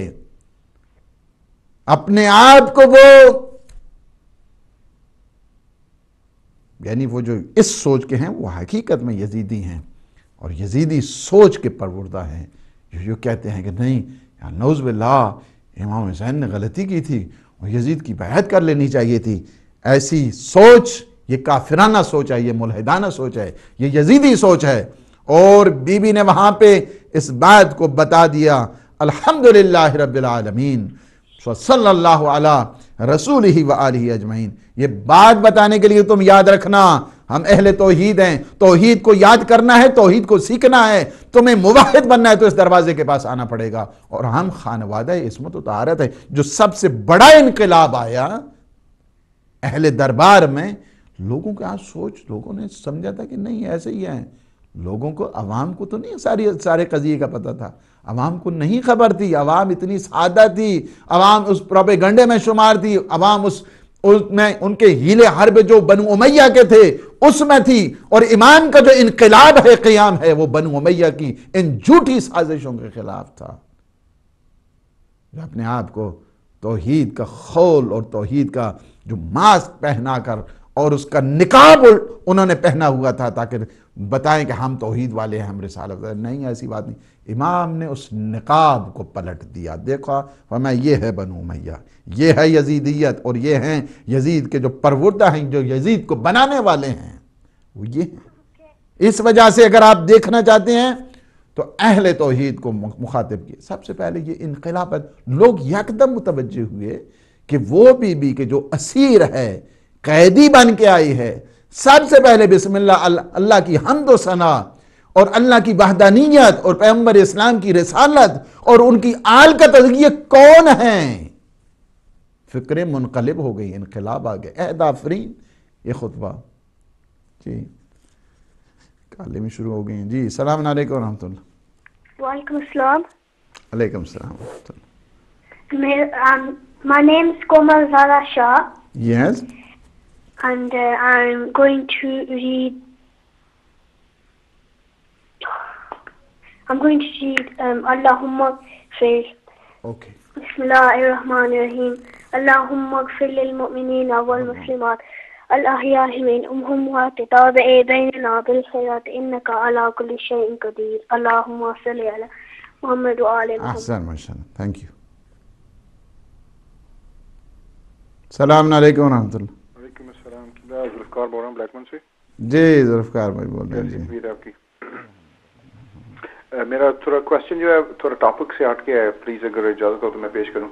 अपने आप को वो यानी वो जो इस सोच के हैं वो हकीकत में यजीदी हैं और यजीदी सोच के परवरदा हैं जो जो कहते हैं कि नहीं नौज़बिल्ला इमाम हुसैन ने गलती की थी यजीद की बैत कर लेनी चाहिए थी ऐसी सोच ये काफिराना सोच है ये मुलहदाना सोच है ये यजीदी सोच है और बीबी ने वहाँ पे इस बात को बता दिया अल्हम्दुलिल्लाह रब्बिल सल्ला रसूल ही व अजमैन ये बात बताने के लिए तुम याद रखना हम अहले तोहीद हैं तोहीद को याद करना है तोहीद को सीखना है तुम्हें मुवाहिद बनना है तो इस दरवाजे के पास आना पड़ेगा और हम खानवाद इसमत तो तारत है जो सबसे बड़ा इनकलाब आया अहले दरबार में लोगों के आज सोच लोगों ने समझा था कि नहीं ऐसे ही है लोगों को अवाम को तो नहीं सारी सारे कजिए का पता था अवाम को नहीं खबर थी अवाम इतनी सादा थी अवाम उस गंडे में शुमार थी अवाम उस उसमें उनके हीले हर्ब जो बनु उमैया के थे उसमें थी और ईमान का जो इनकलाब है क्याम है वह बनु मैया की इन झूठी साजिशों के खिलाफ था अपने आप को तोहीद का खोल और तोहीद का जो मास्क पहना कर और उसका निकाब उन्होंने पहना हुआ था ताकि बताएं कि हम तोहीद वाले हैं हम रिसाल नहीं ऐसी बात नहीं इमाम ने उस नकाब को पलट दिया देखा मैं ये है बनू मैया ये है यजीदियत और ये हैं यजीद के जो परवरदा हैं जो यजीद को बनाने वाले हैं वो ये हैं इस वजह से अगर आप देखना चाहते हैं तो अहल तोहद को मुखातिब किए सबसे पहले ये इनकलाब लोग यकदम मुतवज हुए कि वो बीबी के जो असीर है कैदी बन के आई है सबसे पहले बिस्मिल्लाह अल्लाह की हमदोसना और अल्लाह की वाहदानियत और पैम्बर इस्लाम की रसालत और उनकी आल का तजगिए कौन है फिक्र मुनकलब हो गई इनकलाब आ गए अहद ये खुतबा जी काले में शुरू हो गई हैं जी सलाम वालेकुम रहमतुल्लाह वालेकुम अस्सलाम वालेकुम सलाम um, My name is Komal Zara Shah. Yes. And uh, I'm going I'm going to read um, Allahumma first. Okay. بسم الله الرحمن الرحيم اللهم اغفر للمؤمنين والمسلمات الأحياء منهم وتتابع بيننا بالخيرات إنك على كل شيء قدير اللهم صل على محمد وآل محمد أحسن ما شاء الله thank you सलाम अलैकुम रहमतुल्लाह वालेकुम अस्सलाम क्या जुल्फकार बोल रहा हूँ ब्लैकमन से जी जुल्फकार भाई बोल रहे हैं जी आपकी मेरा थोड़ा क्वेश्चन जो है थोड़ा टॉपिक से हट के है प्लीज़ अगर इजाज़त हो तो मैं पेश करूँ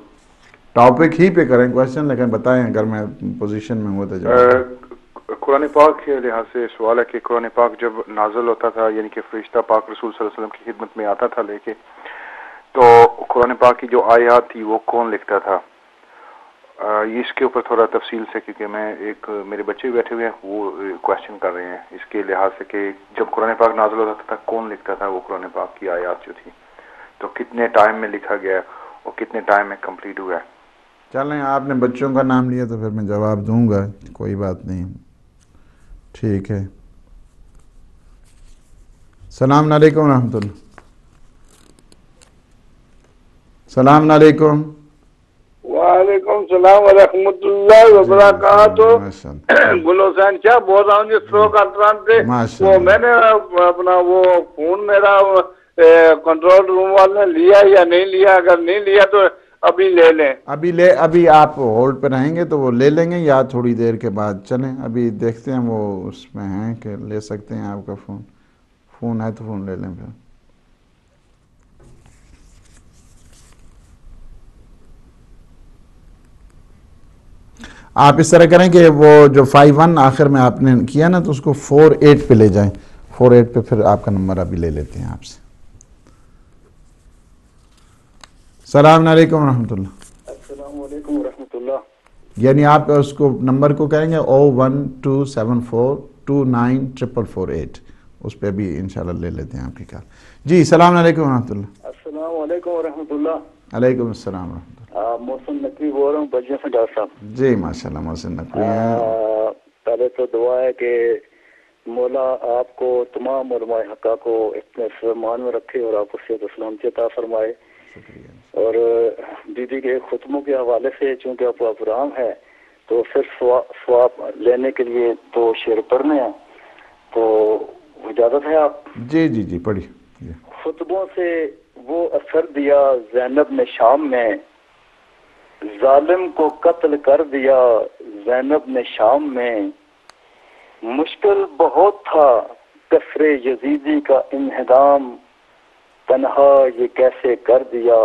टॉपिक ही पे करें क्वेश्चन लेकिन बताएं अगर मैं पोजीशन में हूं तो कुरान पाक के लिहाज से सवाल है कि कुरान पाक जब नाजल होता था यानी कि फरिश्ता पाक रसूल वसल्लम की खिदमत में आता था लेके तो कुरान पाक की जो आयात थी वो कौन लिखता था ये इसके ऊपर थोड़ा तफसील से क्योंकि मैं एक मेरे बच्चे भी बैठे हुए हैं वो क्वेश्चन कर रहे हैं इसके लिहाज से कि जब कुरान पाक नाजल होता था कौन लिखता था वो कुरान पाक की आयात जो थी तो कितने टाइम में लिखा गया और कितने टाइम में कम्प्लीट हुआ है चलें आपने बच्चों का नाम लिया तो फिर मैं जवाब दूंगा कोई बात नहीं ठीक है सलाम अलैकुम रहमतुल्ला सलाम अलैकुम वालेकुम सलाम वरहमतुल्लाह वबरकात गुलोसन शाह बोल रहा हूँ जी स्लो कंट्रान से वो मैंने अपना वो फोन मेरा कंट्रोल रूम वाले लिया या नहीं लिया अगर नहीं लिया तो अभी ले लें अभी ले अभी आप होल्ड पे रहेंगे तो वो ले लेंगे या थोड़ी देर के बाद चले अभी देखते हैं वो उसमें हैं कि ले सकते हैं आपका फ़ोन फ़ोन है तो फ़ोन ले लें फिर आप इस तरह करें कि वो जो फाइव वन आखिर में आपने किया ना तो उसको फोर एट पर ले जाएं फोर एट पर फिर आपका नंबर अभी ले लेते हैं आपसे सलाम अलैकुम यानी आप उसको नंबर को कहेंगे O one two seven four two nine triple four eight उस पर भी इंशाल्लाह ले लेते हैं आपकी कार जी सलाम अलैकुम रहमतुल्ला अलैकुम अस्सलाम मोहसिन नकवी बोल रहा हूँ बजिया से डॉक्टर साहब जी माशाल्लाह मोहसिन नकवी हैं पहले तो दुआ है कि मौला आपको तमाम हका को इतने मान में रखे और आपको सेहत सलामती अता फरमाए और दीदी के खुतमों के हवाले से चूँकि आप प्रोग्राम है तो फिर स्वाप लेने के लिए तो शेर पढ़ने हैं तो इजाज़त है आप जी जी जी पढ़ी खुतबों से वो असर दिया जैनब ने शाम में जालिम को कत्ल कर दिया जैनब ने शाम में मुश्किल बहुत था कसरे यजीदी का इन्हदाम तनहा ये कैसे कर दिया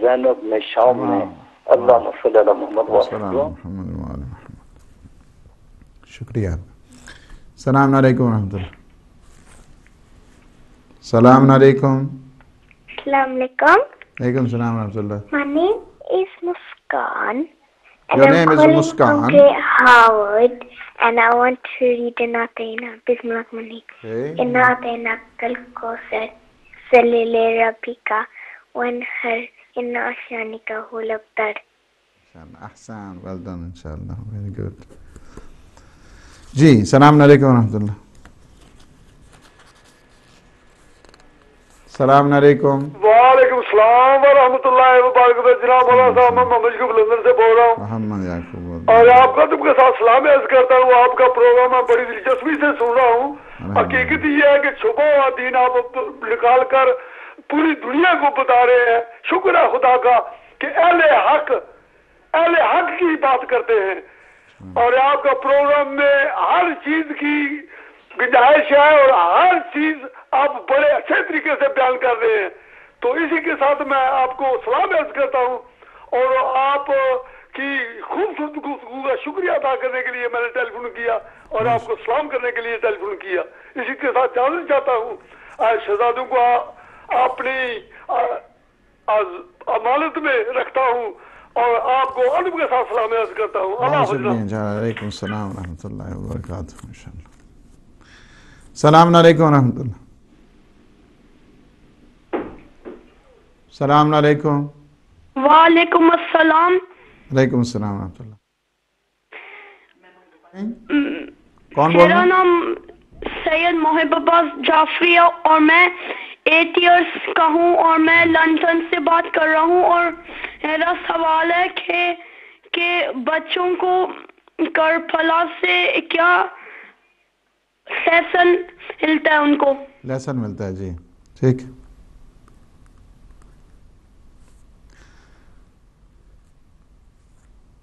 जैनब ने शाम में अल्लाह मोहम्मद शुक्रिया सलाम सलाम सलाम सलाम is Muskan. And Your I'm name calling is Muskan. Great Howard, and I want to read In Bismillahmani. Nathena Kalkosa Salile Rabika when her in Ashanika Hulabdar. Ahsan, well done, inshallah. Very good. Ji, salam alaikum wa rahmatullah. सलामकुम वालेकुम सलाम आपका हूँ आपका है कि छुपा हुआ दिन आप निकाल कर पूरी दुनिया को बता रहे हैं शुक्र है खुदा का कि अहले हक अहले हक की बात करते हैं और आपका प्रोग्राम में हर चीज की गुंजाइश है और हर चीज आप बड़े अच्छे तरीके से बयान कर रहे हैं तो इसी के साथ मैं आपको सलाम अर्ज करता हूँ और आप की खूबसूरत का शुक्रिया अदा करने के लिए मैंने टेलीफोन किया और आपको सलाम करने के लिए टेलीफोन किया इसी के साथ जानना चाहता हूँ शहजादों को अपनी अमानत में रखता हूँ और आपको अनुभव के साथ सलाम अर्ज करता हूँ सलाम वरहमल सलाम वालेकुम वालेकुम अस्सलाम वालेकुम अस्सलाम कौन बोल मेरा नाम सैयद मोहिब अब्बास जाफरी है और मैं एट इयर्स का हूँ और मैं लंदन से बात कर रहा हूँ और मेरा सवाल है कि कि बच्चों को कर फला से क्या लेसन मिलता है उनको लेसन मिलता है जी ठीक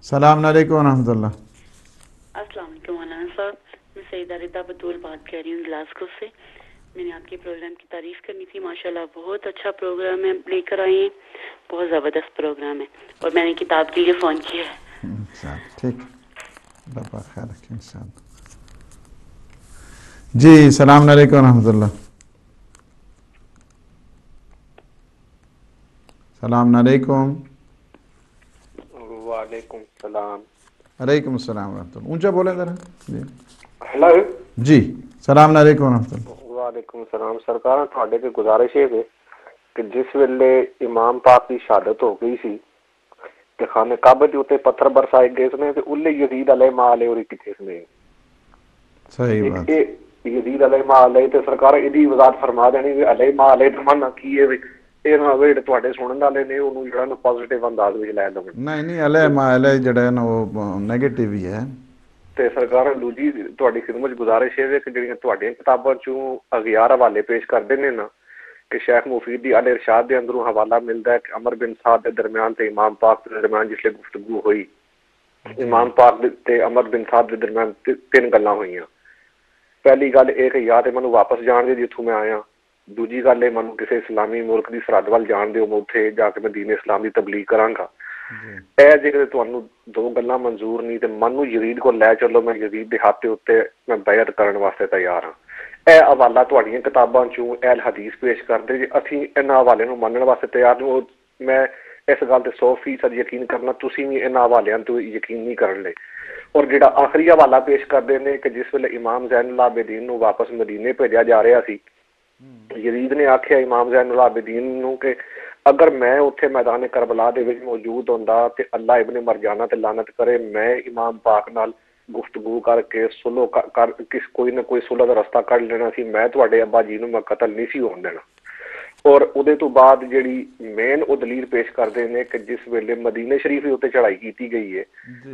सलाम वालेकुम रहमतुल्लाह अस्सलाम वालेकुम बतूल बात कर रही हूँ ग्लासगो से मैंने आपके प्रोग्राम की तारीफ करनी थी माशाल्लाह बहुत अच्छा प्रोग्राम है लेकर आई हैं बहुत ज़बरदस्त प्रोग्राम है और मैंने किताब के लिए फ़ोन किया है ठीक खैर जी सलाम अलैकुम रहमतुल्लाह सलाम अलैकुम वालेकुम सलाम अलैकुम सलाम रहमतुल्लाह ऊंचा बोले जरा जी हेलो जी सलाम अलैकुम रहमतुल्लाह वालेकुम सलाम सरकार ਤੁਹਾਡੇ ਤੇ ਗੁਜ਼ਾਰਿਸ਼ ਹੈ ਕਿ ਜਿਸ ਵੇਲੇ ਇਮਾਮ ਪਾਕ ਦੀ ਸ਼ਹਾਦਤ ਹੋ ਗਈ ਸੀ ਤੇ ਖਾਨੇ ਕਾਬੇ ਦੇ ਉੱਤੇ ਪੱਥਰ ਬਰਸਾਏ ਗਏ ਸਨੇ ਤੇ ਉੱਲੇ ਯਜ਼ੀਦ ਅਲੈਹ ਮਾਲੇ ਔਰ ਕਿਥੇ ਸਨੇ ਸਹੀ ਬਾਤ ਯਜ਼ੀਦ ਅਜ਼ੀਜ਼ ਅਲੈਮਾ ਅਲੈ ਤੇ ਸਰਕਾਰ ਇਹਦੀ ਵਜ਼ਾਤ ਫਰਮਾ ਦੇਣੀ ਵੀ ਅਲੈਮਾ ਅਲੈ ਤਮੰਨਾ ਕੀ ਹੈ ਵੀ ਇਹ ਨਾ ਵੇੜ ਤੁਹਾਡੇ ਸੁਣਨ ਵਾਲੇ ਨੇ ਉਹਨੂੰ ਜਿਹੜਾ ਨਾ ਪੋਜ਼ਿਟਿਵ ਅੰਦਾਜ਼ ਵਿੱਚ ਲੈ ਲਵੋ ਨਹੀਂ ਨਹੀਂ ਅਲੈਮਾ ਅਲੈ ਜਿਹੜਾ ਨਾ ਉਹ 네ਗੇਟਿਵ ਹੀ ਹੈ ਤੇ ਸਰਕਾਰ ਦੂਜੀ ਤੁਹਾਡੀ ਖਿਦਮਤ ਗੁਜ਼ਾਰਿਸ਼ ਹੈ ਕਿ ਜਿਹੜੀਆਂ ਤੁਹਾਡੀਆਂ ਕਿਤਾਬਾਂ ਚੋਂ ਅਗਿਆਰ ਹਵਾਲੇ ਪੇਸ਼ ਕਰਦੇ ਨੇ ਨਾ ਕਿ ਸ਼ੇਖ ਮੁਫੀਦ ਦੀ ਅਲ ਇਰਸ਼ਾਦ ਦੇ ਅੰਦਰੋਂ ਹਵਾਲਾ ਮਿਲਦਾ ਹੈ ਕਿ ਅਮਰ ਬਿਨ ਸਾਦ ਦੇ ਦਰਮਿਆਨ ਤੇ ਇਮਾਮ ਪਾਕ ਦੇ ਦਰਮਿਆਨ ਲਈ ਗੁਫ਼ਤਗੂ ਹੋਈ ਇਮਾਮ ਪਾਕ ਤੇ ਅਮਰ ਬਿਨ ਸਾਦ ਦੇ ਦਰਮਿਆਨ ਤਿੰਨ ਗੱਲਾਂ ਹੋਈਆਂ ਪਹਿਲੀ ਗੱਲ ਇਹ ਕਿ ਜਾਂ ਤੇ ਮੈਨੂੰ ਵਾਪਸ ਜਾਣ ਦੇ ਜਿੱਥੋਂ ਮੈਂ ਆਇਆ ਦੂਜੀ ਗੱਲ ਇਹ ਮੈਨੂੰ ਕਿਸੇ ਇਸਲਾਮੀ ਮੁਲਕ ਦੀ ਸਰਹੱਦ ਵੱਲ ਜਾਣ ਦਿਓ ਮੈਂ ਉੱਥੇ ਜਾ ਕੇ ਮੈਂ دین ਇਸਲਾਮ ਦੀ ਤਬਲੀਗ ਕਰਾਂਗਾ ਇਹ ਜਿਹੜੇ ਤੁਹਾਨੂੰ ਦੋ ਗੱਲਾਂ ਮਨਜ਼ੂਰ ਨਹੀਂ ਤੇ ਮਨ ਨੂੰ ਯਰੀਦ ਕੋ ਲੈ ਚੱਲੋ ਮੈਂ ਯਰੀਦ ਦੇ ਹੱਥ ਉੱਤੇ ਮੈਂ ਬੈਅਤ ਕਰਨ ਵਾਸਤੇ ਤਿਆਰ ਹਾਂ ਇਹ ਹਵਾਲਾ ਤੁਹਾਡੀਆਂ ਕਿਤਾਬਾਂ ਚੋਂ ਐਲ ਹਦੀਸ ਪੇਸ਼ ਕਰਦੇ ਜੇ ਅਸੀਂ ਇਹਨਾਂ ਹਵਾਲੇ ਨੂੰ ਮੰਨਣ ਵਾਸਤੇ ਤਿਆਰ ਨਹੀਂ ਮੈਂ ਇਸ ਗੱਲ ਤੇ 100% ਯਕੀਨ ਕਰਨਾ ਤੁਸੀਂ ਵੀ ਇਹਨਾਂ ਹਵਾਲਿਆਂ ਤੋਂ ਯਕੀਨ ਨਹੀਂ ਕਰਨ ਲਈ ਔਰ ਜਿਹੜਾ ਆਖਰੀ ਹਵਾਲਾ ਪੇਸ਼ ਕਰਦੇ ਨੇ ਕਿ ਜਿਸ ਵੇਲੇ ਇਮਾਮ ਜ਼ੈਨੁਲ ਆਬਦੀਨ ਨੂੰ ਵਾਪਸ ਮਦੀਨੇ ਭੇਜਿਆ ਜਾ ਰਿਹਾ ਸੀ ਯਜ਼ੀਦ ਨੇ ਆਖਿਆ ਇਮਾਮ ਜ਼ੈਨੁਲ ਆਬਦੀਨ ਨੂੰ ਕਿ ਅਗਰ ਮੈਂ ਉੱਥੇ ਮੈਦਾਨ ਕਰਬਲਾ ਦੇ ਵਿੱਚ ਮੌਜੂਦ ਹੁੰਦਾ ਤੇ ਅੱਲਾ ਇਬਨ ਮਰਜਾਨਾ ਤੇ ਲਾਨਤ ਕਰੇ ਮੈਂ ਇਮਾਮ ਪਾਕ ਨਾਲ ਗੁਫ਼ਤਗੂ ਕਰਕੇ ਸੁਲੋ ਕਰ ਕਿਸ ਕੋਈ ਨਾ ਕੋਈ ਸੁਲਾ ਦਾ ਰਸਤਾ ਕੱਢ ਲੈਣਾ ਸੀ ਮੈਂ ਤੁਹਾਡੇ ਅੱਬਾ ਜੀ ਨੂੰ ਮੈਂ ਕਤਲ ਨਹੀਂ ਸੀ ਹੋਣ ਦੇਣਾ ਔਰ ਉਹਦੇ ਤੋਂ ਬਾਅਦ ਜਿਹੜੀ ਮੇਨ ਉਹ ਦਲੀਲ ਪੇਸ਼ ਕਰਦੇ ਨੇ ਕਿ ਜਿਸ ਵੇਲੇ ਮਦੀਨੇ ਸ਼ਰੀਫ ਦੇ ਉੱਤੇ ਚੜ੍ਹਾਈ ਕੀਤੀ ਗਈ ਹੈ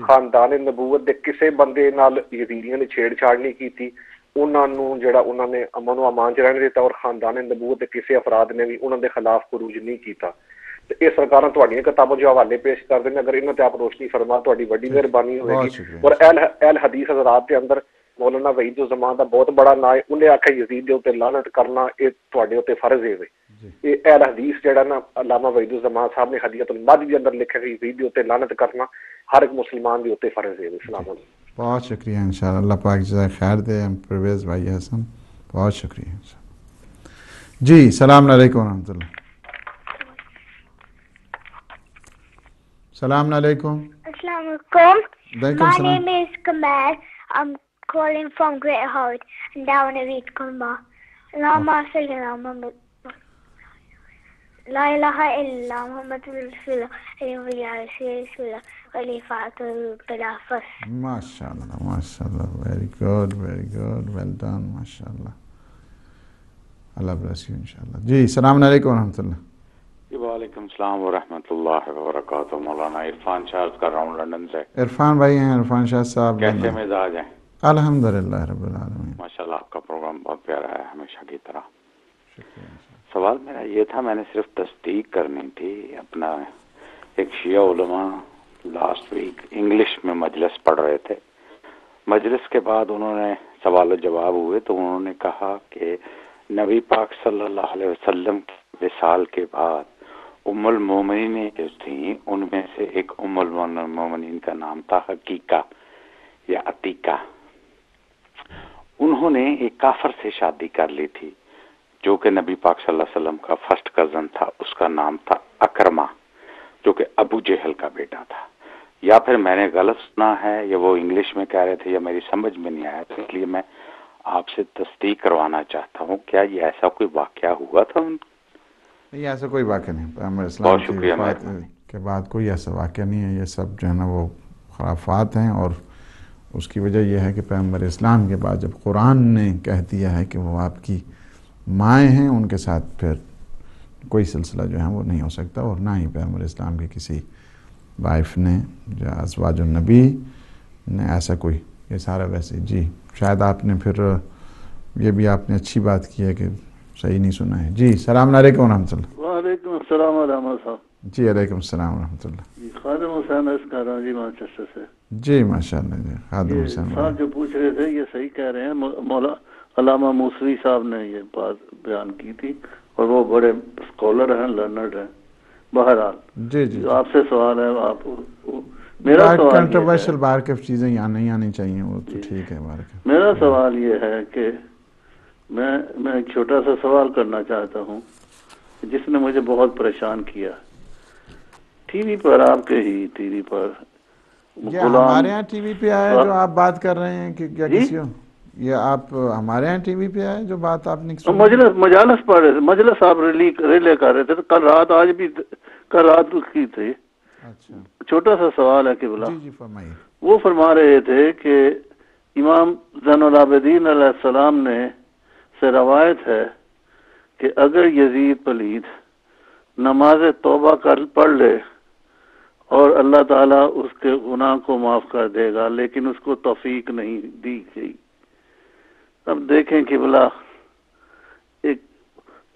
ਖਾਨਦਾਨ ਨਬੂਵਤ ਦੇ ਕਿਸੇ ਬੰਦੇ ਨਾਲ ਯਜ਼ੀਦੀਆਂ ਨੇ ਛੇੜਛਾੜ ਨਹੀਂ ਕੀਤੀ ਉਹਨਾਂ ਨੂੰ ਜਿਹੜਾ ਉਹਨਾਂ ਨੇ ਅਮਨ ਨੂੰ ਅਮਾਨ ਚ ਰਹਿਣ ਦਿੱਤਾ ਔਰ ਖਾਨਦਾਨ ਨਬੂਵਤ ਦੇ ਕਿਸੇ ਅਫਰਾਦ ਨੇ ਵੀ ਉਹਨਾਂ ਦੇ ਖਿਲਾਫ ਖਰੂਜ ਨਹੀਂ ਕੀਤਾ ਤੇ ਇਹ ਸਰਕਾਰਾਂ ਤੁਹਾਡੀਆਂ ਕਿਤਾਬਾਂ ਜੋ ਹਵਾਲੇ ਪੇਸ਼ ਕਰਦੇ ਨੇ ਅਗਰ ਇਹਨਾਂ ਤੇ ਆਪ ਰੋਸ਼ਨੀ ਫਰਮਾ ਤੁਹਾਡੀ ਵੱਡੀ ਮਿਹਰਬਾਨੀ ਹੋਵੇਗੀ ਔਰ ਐਲ ਐਲ ਹਦੀਸ ਹਜ਼ਰਤ ਦੇ ਅੰਦਰ ਮੌਲਾਨਾ ਵਹੀਦ ਜ਼ਮਾਨ ਦਾ ਬਹੁਤ ਬੜਾ ਨਾਂ ਹੈ ਉਹਨੇ ਆਖਿਆ ਯਜ਼ੀਦ ਦੇ ਉੱਤੇ ਲਾਨਤ ਕਰਨਾ ਇਹ ਤੁਹਾਡੇ ਉੱਤੇ ਫਰਜ਼ ਹੈ ਇਹ ਅਹਿਲ ਹਦੀਸ ਜਿਹੜਾ ਨਾ ਅਲਾਮਾ ਵਹੀਦ ਜ਼ਮਾਨ ਸਾਹਿਬ ਨੇ ਹਦੀਅਤੁਲ ਮਦ ਦੇ ਅੰਦਰ ਲਿਖਿਆ ਹੈ ਯਜ਼ੀਦ ਦੇ ਉੱਤੇ ਲਾਨਤ ਕਰਨਾ ਹਰ ਇੱਕ ਮੁਸਲਮਾਨ ਦੇ ਉੱਤੇ ਫਰਜ਼ ਹੈ ਇਸਲਾਮ बहुत शुक्रिया इन अल्लाह पाक जजा खैर दे हम परवेज़ भाई हसन बहुत शुक्रिया जी सलाम अलैकुम रहमतुल्लाह सलाम अलैकुम My name is Kamal. I'm calling from Great Howard and down at Reed Gumbar. اللهم صل على Muhammad. لا إله إلا محمد رسول الله النبي خليفة ما شاء الله ما شاء الله very good very good well done ما شاء الله الله bless you إن شاء الله جي السلام عليكم ورحمة الله वालेकुम सलाम वरहमतुल्लाह वबरकातुहू मौलाना इरफान शाह कर रहा हूँ लंदन से عرفان भाई हैं इरफान शाह साहब अल्हम्दुलिल्लाह रब्बिल आलमीन माशाल्लाह आपका प्रोग्राम बहुत प्यारा है हमेशा की तरह सवाल मेरा ये था मैंने सिर्फ तस्दीक करनी थी अपना एक शिया उलमा लास्ट वीक इंग्लिश में मजलिस पढ़ रहे थे मजलिस के बाद उन्होंने सवाल जवाब हुए तो उन्होंने कहा कि नबी पाक सल्लल्लाहु अलैहि वसल्लम के विसाल के बाद उमल मोमिन जो थी उनमें से एक उमल मोमिन का नाम था हकीका या अतीका उन्होंने एक काफर से शादी कर ली थी जो कि नबी पाक वसल्लम का फर्स्ट कज़न था उसका नाम था अकरमा जो कि अबू जहल का बेटा था या फिर मैंने गलत सुना है या वो इंग्लिश में कह रहे थे या मेरी समझ में नहीं आया था तो इसलिए मैं आपसे तस्दीक करवाना चाहता हूँ क्या ये ऐसा कोई वाक्य हुआ था उन नहीं ऐसा कोई वाक्य नहीं बहुत शुक्रिया के बाद कोई ऐसा वाक्य नहीं है ये सब जो है ना वो खराफात हैं और उसकी वजह यह है कि पैम्बर इस्लाम के बाद जब कुरान ने कह दिया है कि वो आपकी माएँ हैं उनके साथ फिर कोई सिलसिला जो है वो नहीं हो सकता और ना ही पैम्बर इस्लाम की किसी वाइफ ने या असवाजनबी ने ऐसा कोई ये सारा वैसे जी शायद आपने फिर ये भी आपने अच्छी बात की है कि सही नहीं सुना है जी सलाम वालेकुम रहमत वालेकुम साहब जी वालेकुम सलाम वरहमतुल्लाह खादम हुसैन अर्ज कर जी मानचेस्टर से जी माशाल्लाह जी खादम हुसैन साहब जो पूछ रहे थे ये सही कह रहे हैं मौला अलामा मूसवी साहब ने ये बात बयान की थी और वो बड़े स्कॉलर हैं लर्नर्ड हैं बहरहाल जी जी आपसे सवाल है आप मेरा सवाल कंट्रोवर्शियल बाहर के चीज़ें यहाँ नहीं आनी चाहिए वो तो ठीक है बाहर मेरा सवाल ये है कि मैं मैं एक छोटा सा सवाल करना चाहता हूँ जिसने मुझे बहुत परेशान किया है टीवी पर आपके ही टीवी पर हमारे यहाँ टीवी पे आए जो आप बात कर रहे हैं कि क्या किसी ये आप हमारे यहाँ टीवी पे आए जो बात आपने तो मजलस मजालस पर मजलस आप रिली रिले कर रहे थे तो कल रात आज भी कल रात की थी अच्छा छोटा सा सवाल है कि बोला जी जी फरमाइए वो फरमा रहे थे कि इमाम जनदीन सलाम ने से रवायत है कि अगर यजीद पलीद नमाज तोबा कर पढ़ ले और अल्लाह ताला उसके गुनाह को माफ़ कर देगा लेकिन उसको तोफीक नहीं दी गई अब देखें कि भला एक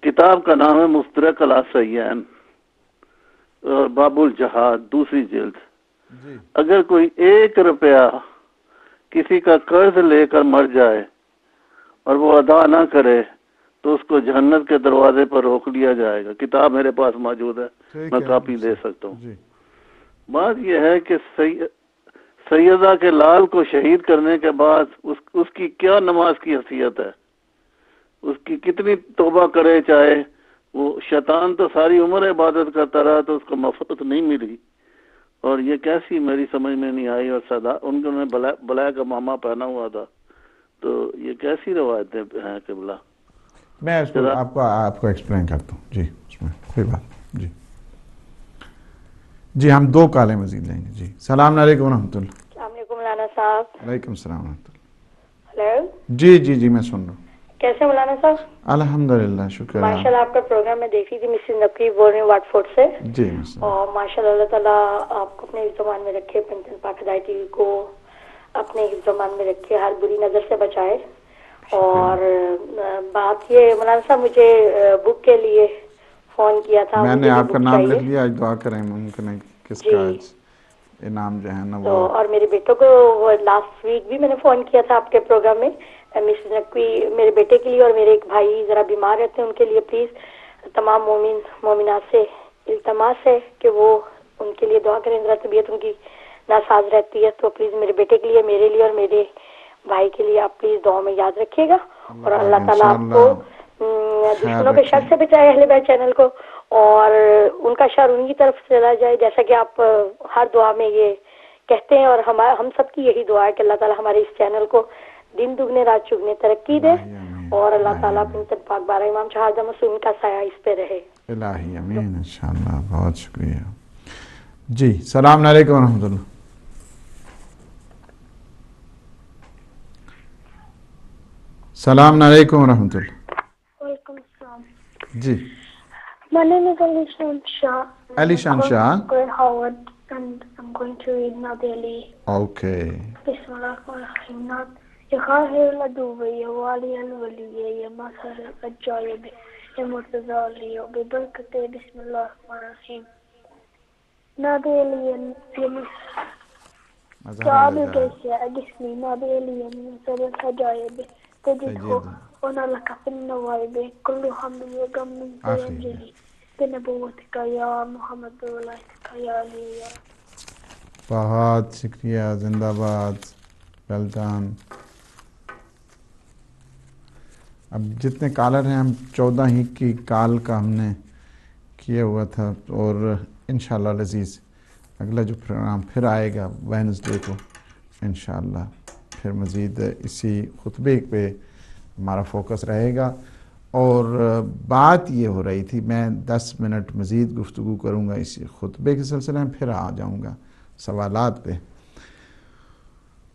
किताब का नाम है मुफ्तर कला सैन और बाबुल जहाद दूसरी जिल्द अगर कोई एक रुपया किसी का कर्ज लेकर मर जाए और वो अदा ना करे तो उसको जहन्नत के दरवाजे पर रोक लिया जाएगा किताब मेरे पास मौजूद है मैं कापी दे सकता हूँ बात यह है कि सै... सैदा के लाल को शहीद करने के बाद उस उसकी क्या नमाज की हैसियत है उसकी कितनी तोबा करे चाहे वो शैतान तो सारी उम्र इबादत करता रहा तो उसको मफरत नहीं मिली और ये कैसी मेरी समझ में नहीं आई और सदा उनको ब्लैक बला, का मामा पहना हुआ था तो ये कैसी रवायतें हैं किबला मैं इसको आपको आपको एक्सप्लेन करता हूँ जी उसमें कोई बात जी जी हम दो काले मजीद लेंगे जी सलाम सलाम वालेकुम लाना साहब वालेकुम सलाम हेलो जी जी जी मैं सुन रहा हूँ कैसे मौलाना साहब अल्हम्दुलिल्लाह शुक्र माशाल्लाह आपका प्रोग्राम मैं देख रही थी मिसेस नकवी बोल रही वाटफोर्ड से जी और माशाल्लाह अल्लाह ताला आपको अपने जमान में रखे पंचन पाक टीवी को अपने जमान में रखे हर बुरी नज़र से बचाए और बात ये मौलाना साहब मुझे बुक के लिए फोन किया था मैंने तो आपका नाम लिख लिया आज दुआ करें मुमकिन है किसका आज इनाम जो है ना तो वो तो और मेरे बेटों को वो लास्ट वीक भी मैंने फोन किया था आपके प्रोग्राम में मिस्टर नकवी मेरे बेटे के लिए और मेरे एक भाई जरा बीमार रहते हैं उनके लिए प्लीज तमाम मोमिन मोमिना से इल्तमास है कि वो उनके लिए दुआ करें जरा तबीयत उनकी नासाज रहती है तो प्लीज मेरे बेटे के लिए मेरे लिए और मेरे भाई के लिए आप प्लीज दुआ में याद रखिएगा और अल्लाह ताला आपको दुश्मनों हम्म, हाँ, के शर से बचाए अहले बैत चैनल को और उनका शर उनकी तरफ से चला जाए जैसा कि आप हर दुआ में ये कहते हैं और हम हम सबकी यही दुआ है कि अल्लाह ताला हमारे इस चैनल को दिन दुगने रात चुगने तरक्की दे और अल्लाह ताला पिंतन पाक बारा इमाम शाहजा मसूम का साया इस पे रहे इलाही अमीन इंशाल्लाह बहुत शुक्रिया जी सलाम अलैकुम रहमतुल्लाह सलाम अलैकुम रहमतुल्लाह जी My name is Alishan Shah. Alishan Shah. Great Howard, and I'm going to read now daily. Okay. Bismillahirrahmanirrahim. يخاهر لدوبي والي الولي يا مصر الجايب يا مرتضى لي ببركته بسم الله الرحمن الرحيم نادي لي يا مصر تعالوا جيش يا جسمي نادي لي يا مصر الجايب تجد बहुत शुक्रिया जिंदाबाद वेलकम अब जितने कॉलर हैं हम चौदह ही की काल का हमने किया हुआ था और इन लजीज़ अगला जो प्रोग्राम फिर आएगा वनसडे को इन फिर मज़ीद इसी खुतबे पे हमारा फोकस रहेगा और बात ये हो रही थी मैं 10 मिनट मज़ीद गुफ्तु करूँगा इस खुतबे के सिलसिले में फिर आ जाऊँगा सवाल पे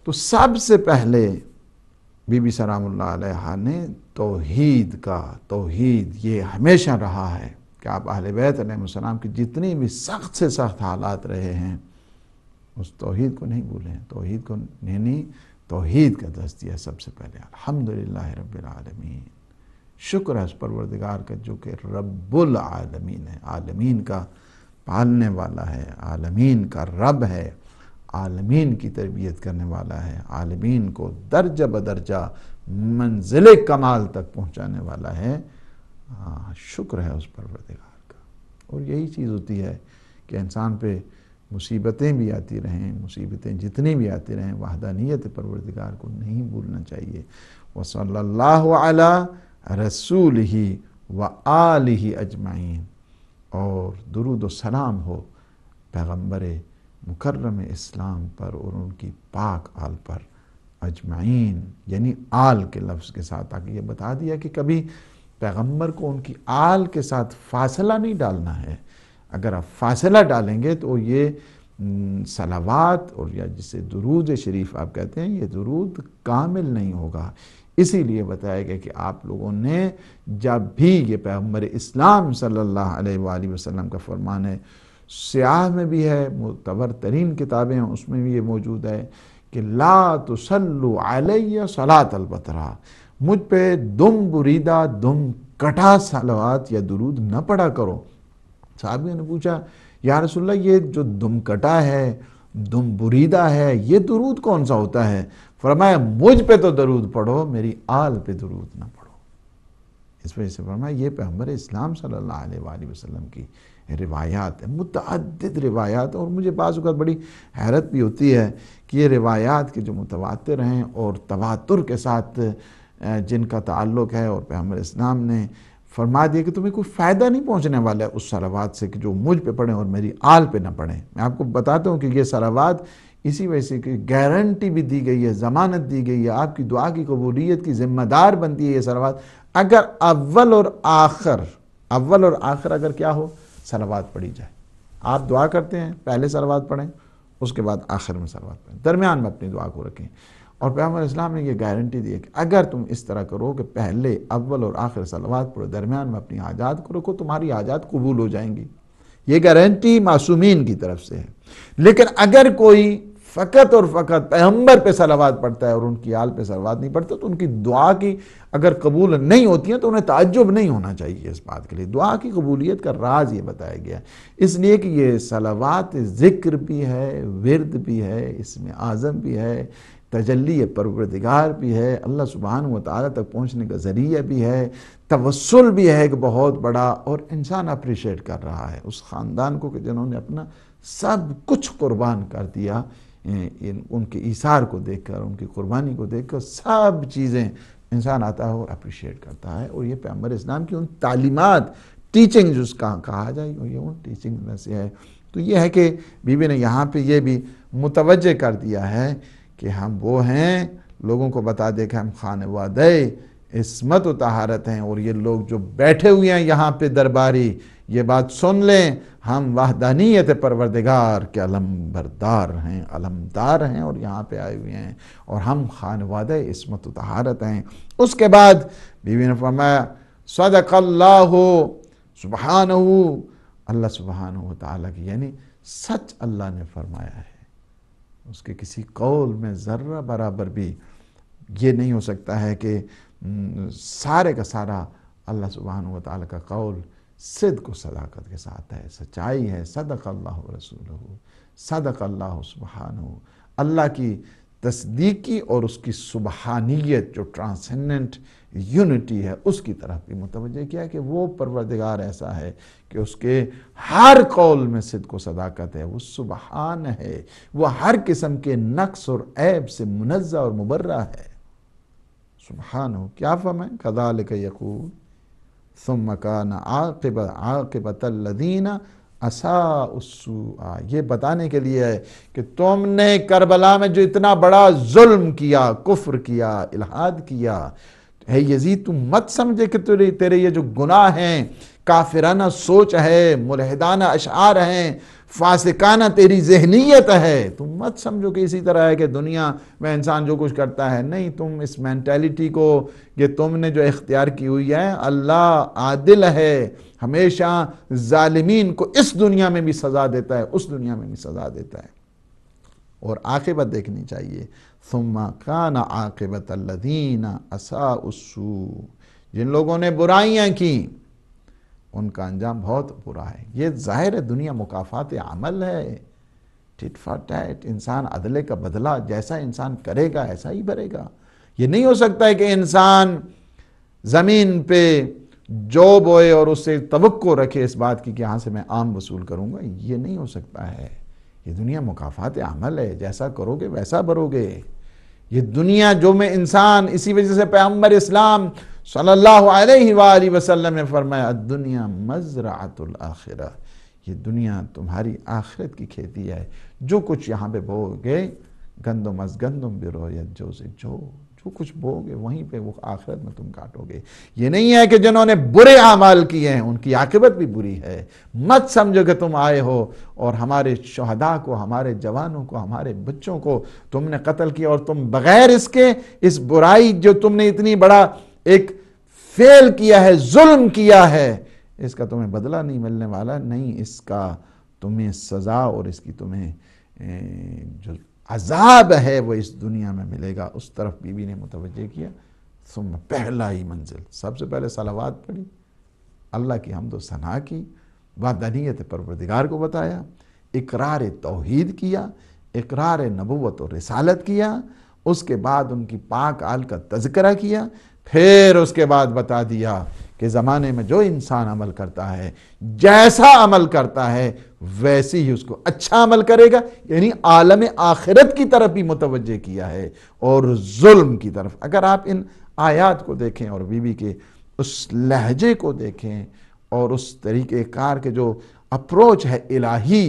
तो सबसे पहले बीबी सलाम ने तोहीद का तोहीद ये हमेशा रहा है कि आप अहल बैतम की जितनी भी सख्त से सख्त हालात रहे हैं उस तोहीद को नहीं भूलें तोहीद को नहीं तोहद का दिया सबसे पहले अलहमदिल्ला रबालमीन शुक्र है उस परवरदिगार का जो कि रबालमीन है आलमीन का पालने वाला है आलमीन का रब है आलमीन की तरबियत करने वाला है आलमीन को दर्जा बदर्जा मंजिल कमाल तक पहुँचाने वाला है आ, हाँ, शुक्र है उस परवरदिगार का और यही चीज़ होती है कि इंसान पर मुसीबतें भी आती रहें मुसीबतें जितनी भी आती रहें वाहदानियत परवरदिगार को नहीं भूलना चाहिए व सल्ला रसूल ही व आल ही अजमाइन और दरुद सलाम हो पैगम्बर मुकर्रम इस्लाम पर और उनकी पाक आल पर अजमाइन यानी आल के लफ्ज़ के साथ आके ये बता दिया कि कभी पैगम्बर को उनकी आल के साथ फासला नहीं डालना है अगर आप फासला डालेंगे तो ये सलावात और या जिसे दरूद शरीफ आप कहते हैं ये दरूद कामिल नहीं होगा इसीलिए बताया गया कि आप लोगों ने जब भी ये पैगम्बर इस्लाम सल्लल्लाहु अलैहि वसल्लम का फरमान है स्याह में भी है मुतबर तरीन किताबें हैं उसमें भी ये मौजूद है कि ला तो सल्लु अलैया सलात अलबतरा मुझ पर दुम बुरीदा दुम कटा सलावात या दरूद न पढ़ा करो साहबियों ने पूछा या रसुल्ला ये जो दुमकटा है दुम बुरीदा है ये दरूद कौन सा होता है फरमाया मुझ पे तो दरूद पढ़ो मेरी आल पे दरूद ना पढ़ो इस वजह से फरमाया ये पैम्बर इस्लाम सल्ला वसलम की रिवायात है मुतद रिवायात और मुझे बाज़ बड़ी हैरत भी होती है कि ये रिवायात के जो मुतवातर हैं और तवातुर के साथ जिनका ताल्लुक़ है और पैम्बर इस्लाम ने फरमा दिया कि तुम्हें कोई फ़ायदा नहीं पहुंचने वाला है उस सलावाद से कि जो मुझ पे पढ़ें और मेरी आल पे ना पढ़ें मैं आपको बताता हूँ कि ये सलावाद इसी वजह से कि गारंटी भी दी गई है ज़मानत दी गई है आपकी दुआ की कबूलीत की ज़िम्मेदार बनती है ये सलावाद अगर अव्वल और आखिर अव्वल और आखिर अगर क्या हो सलावाद पढ़ी जाए आप दुआ करते हैं पहले सलावाद पढ़ें उसके बाद आखिर में सलावाद पढ़ें दरमियान में अपनी दुआ को रखें और पैमर इस्लाम ने यह गारंटी दी है कि अगर तुम इस तरह करो कि पहले अव्वल और आखिर सलवा पढ़ो दरमियान में अपनी आजाद को रखो तुम्हारी आजाद कबूल हो जाएंगी ये गारंटी मासूमिन की तरफ से है लेकिन अगर कोई फ़कत और फ़कत पैम्बर पे सलावाद पढ़ता है और उनकी आल पे सलावाद नहीं पढ़ता तो उनकी दुआ की अगर कबूल नहीं होती है तो उन्हें ताज्जुब नहीं होना चाहिए इस बात के लिए दुआ की कबूलियत का राज ये बताया गया इसलिए कि ये सलावाद ज़िक्र भी है विरद भी है इसमें आज़म भी है तजल्ली परवरदिगार भी है अल्लाह सुबहान वाली तक पहुँचने का ज़रिया भी है तवसल भी है कि बहुत बड़ा और इंसान अप्रिशिएट कर रहा है उस ख़ानदान को कि जिन्होंने अपना सब कुछ कुर्बान कर दिया इन उनके इशार को देखकर उनकी कुर्बानी को देखकर सब चीज़ें इंसान आता है और अप्रिशिएट करता है और ये पैम्बर इस्लाम की उन तालीमत टीचिंग जिसका कहा जाए ये उन टीचिंग में से है तो ये है कि बीबी ने यहाँ पर यह भी मुतवज कर दिया है कि हम वो हैं लोगों को बता दे कि हम खान वादे इसमत व तहारत हैं और ये लोग जो बैठे हुए हैं यहाँ पे दरबारी ये बात सुन लें हम वाहदानियत परवरदिगार के अलमबरदार हैं अलमदार हैं और यहाँ पे आए हुए हैं और हम खान वादे इसमत तहारत हैं उसके बाद बीवी ने फरमाया सदक हो सुबहान हो अल्लाह सुबहान हो ताली यानी सच अल्लाह ने फरमाया है उसके किसी कौल में ज़र्रा बराबर भी ये नहीं हो सकता है कि सारे का सारा अल्लाह सुबहान वाल का कौल को सदाकत के साथ है सच्चाई है सदक अल्लाह रसूल हो सदक अल्लाह सुबहान हो अल्लाह की तस्दीकी और उसकी सुबहानियत जो ट्रांसेंडेंट यूनिटी है उसकी तरफ भी मुतवजह किया कि वो परवरदिगार ऐसा है कि उसके हर कौल में सिद को सदाकत है वो सुबहान है वो हर किस्म के नक्स और ऐब से मुनजा और मुबर्रा है सुबहान हो क्या फम है कदाल यकूल सुम कान आकब आकबतलदीना असा ये बताने के लिए है कि तुमने करबला में जो इतना बड़ा जुल्म किया कुफ्र किया इलाहाद किया है यजीद तू मत समझे कि तेरे तेरे ये जो गुनाह हैं काफिराना सोच है मुलहदाना अशार हैं फासिकाना तेरी जहनीत है तुम मत समझो कि इसी तरह है कि दुनिया में इंसान जो कुछ करता है नहीं तुम इस मैंटेलिटी को ये तुमने जो इख्तियार की हुई है अल्लाह आदिल है हमेशा ालमीन को इस दुनिया में भी सज़ा देता है उस दुनिया में भी सज़ा देता है और आखिबत देखनी चाहिए थुम्मा कान आकबत अल्लदीन असाउसू जिन लोगों ने बुराइयाँ की उनका अंजाम बहुत बुरा है ये ज़ाहिर है दुनिया मुकाफात अमल है टिट फट है इंसान अदले का बदला जैसा इंसान करेगा ऐसा ही भरेगा ये नहीं हो सकता है कि इंसान ज़मीन पर जो बोए और उससे तो रखे इस बात की कि यहाँ से मैं आम वसूल करूँगा ये नहीं हो सकता है ये दुनिया मुकाफात अमल है जैसा करोगे वैसा भरोगे ये दुनिया जो में इंसान इसी वजह से पैम्बर इस्लाम सल्लल्लाहु अलैहि वसल्लम ने फरमाया दुनिया मजरातुल आखिरा ये दुनिया तुम्हारी आखिरत की खेती है जो कुछ यहाँ पे बोगे गंदम अज गंदम बिरोयत जो से जो जो कुछ बोगे वहीं पे वो आखिरत में तुम काटोगे ये नहीं है कि जिन्होंने बुरे आमाल किए हैं उनकी आकबत भी बुरी है मत समझो कि तुम आए हो और हमारे शहदा को हमारे जवानों को हमारे बच्चों को तुमने कत्ल किया और तुम बगैर इसके इस बुराई जो तुमने इतनी बड़ा एक फेल किया है जुल्म किया है इसका तुम्हें बदला नहीं मिलने वाला नहीं इसका तुम्हें सज़ा और इसकी तुम्हें जो अजाब है वो इस दुनिया में मिलेगा उस तरफ बीबी ने मुतवजह किया सुम पहला ही मंजिल सबसे पहले सलावाद पढ़ी अल्लाह की हमदो सना की वनीत परवरदिगार को बताया इकरार तोहद किया इकरार नबूत और रसालत किया उसके बाद उनकी पाक आल का तस्करा किया फिर उसके बाद बता दिया कि ज़माने में जो इंसान अमल करता है जैसा अमल करता है वैसे ही उसको अच्छा अमल करेगा यानी आलम आखिरत की तरफ भी मुतवजह किया है और जुल्म की तरफ अगर आप इन आयात को देखें और बीवी के उस लहजे को देखें और उस तरीक़ार के जो अप्रोच है इलाही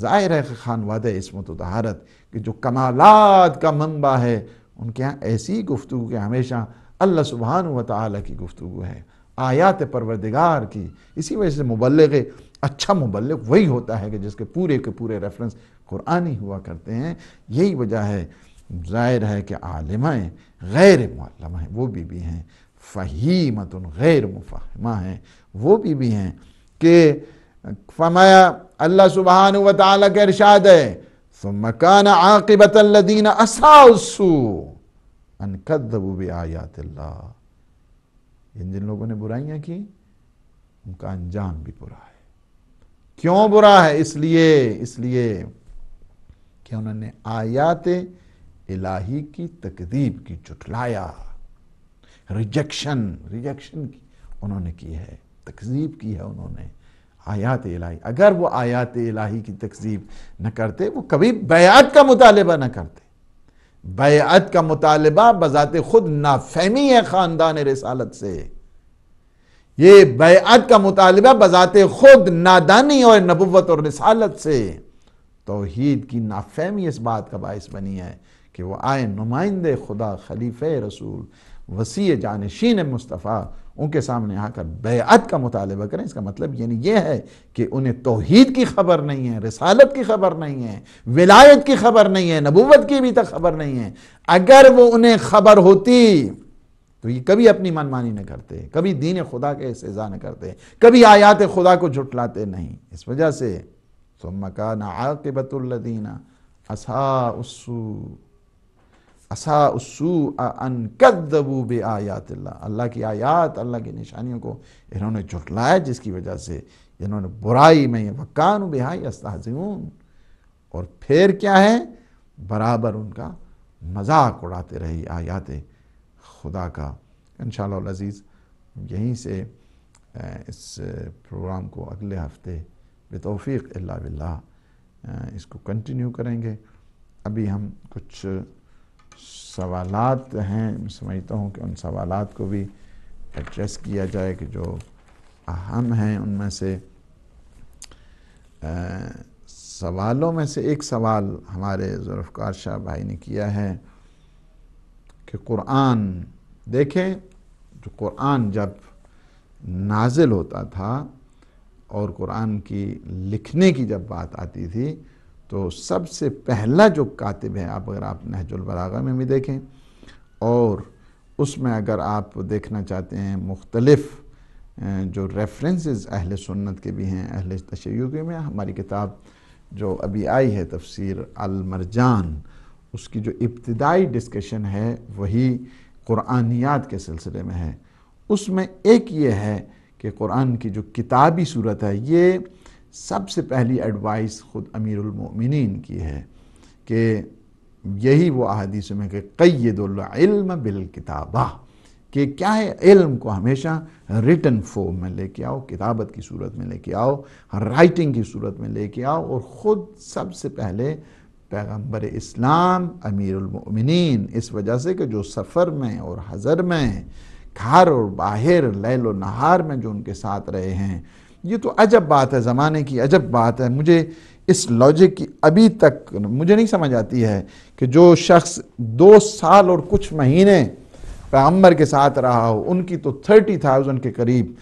ज़ाहिर है खान वाद इसमत तहारत कि जो कमालत का मनबा है उनके यहाँ ऐसी गुफ्तु के हमेशा अल्लाह सुबहान व ताली की गुफ्तु है आयात परवरदिगार की इसी वजह से मुबलग अच्छा मुबलग वही होता है कि जिसके पूरे के पूरे रेफरेंस कुरानी हुआ करते हैं यही वजह है ज़ाहिर है कि आलमाएँ गैर मल्लम हैं वो बीबी हैं फ़हीमत गैर मुफाहमा हैं वो बीबी हैं कि फमाया अल्लाह सुबहान व ताली है मकान आकिबत लदीन आयात जिन जिन लोगों ने बुराइयां की उनका अंजाम भी बुरा है क्यों बुरा है इसलिए इसलिए कि उन्होंने आयात इलाही की तकदीब की चुटलाया रिजेक्शन रिजेक्शन की उन्होंने की है तकजीब की है उन्होंने आयात इलाही अगर वो आयात इलाही की तकजीब न करते वो कभी बयात का मुतालबा न करते बयात का मुतालबा बज़ात खुद नाफहमी है ख़ानदान रसालत से ये बयात का मुतालबा बज़ात खुद नादानी और नबुवत और रसालत से तोहद की नाफहमी इस बात का बायस बनी है कि वह आए नुमाइंदे खुदा खलीफ़ रसूल वसी जानशीन मुस्तफ़ा उनके सामने आकर बेअत का मुतालबा करें इसका मतलब यानी यह है कि उन्हें तोहद की खबर नहीं है रसालत की खबर नहीं है विलायत की खबर नहीं है नबूवत की भी तक खबर नहीं है अगर वो उन्हें खबर होती तो ये कभी अपनी मनमानी न करते कभी दीन खुदा के सजा न करते कभी आयात खुदा को झुटलाते नहीं इस वजह से सुमकाना आकबतुल्लदीना असा उसू असाउसू बे आयात अल्लाह की आयात अल्लाह की निशानियों को इन्होंने झुटलाया जिसकी वजह से इन्होंने बुराई में वक्कान बेहाई अस्ताजून और फिर क्या है बराबर उनका मजाक उड़ाते रही आयात खुदा का इन शजीज़ यहीं से इस प्रोग्राम को अगले हफ्ते तोफ़ी अल्ला इसको कंटिन्यू करेंगे अभी हम कुछ सवालात हैं मैं समझता हूँ कि उन सवालात को भी एड्रेस किया जाए कि जो अहम हैं उनमें से आ, सवालों में से एक सवाल हमारे जुल्फ़ार शाह भाई ने किया है कि कुरान देखें जो कुरान जब नाजिल होता था और कुरान की लिखने की जब बात आती थी तो सबसे पहला जो कातिब है आप अगर आप नहजुलबरागा में भी देखें और उसमें अगर आप देखना चाहते हैं मुख्तलफ़ जो रेफरेंसेस अहल सुन्नत के भी हैं अहल तशैय के में हमारी किताब जो अभी आई है तफसीर अलमरजान उसकी जो इब्तदाई डिस्कशन है वही क़ुरानियात के सिलसिले में है उसमें एक ये है कि कुरान की जो किताबी सूरत है ये सबसे पहली एडवाइस ख़ुद अमीरमिन की है कि यही वो अहादीस में कि क़यदुल्म बिल किताबा कि क्या है इल्म को हमेशा रिटर्न फॉर्म में लेके आओ किताबत की सूरत में लेके आओ राइटिंग की सूरत में लेके आओ और ख़ुद सबसे पहले पैगम्बर इस्लाम अमीरमिन इस वजह से कि जो सफ़र में और हज़र में घर और बाहर लैल नहार में जो उनके साथ रहे हैं ये तो अजब बात है ज़माने की अजब बात है मुझे इस लॉजिक की अभी तक मुझे नहीं समझ आती है कि जो शख्स दो साल और कुछ महीने पैम्बर के साथ रहा हो उनकी तो थर्टी थाउजेंड के करीब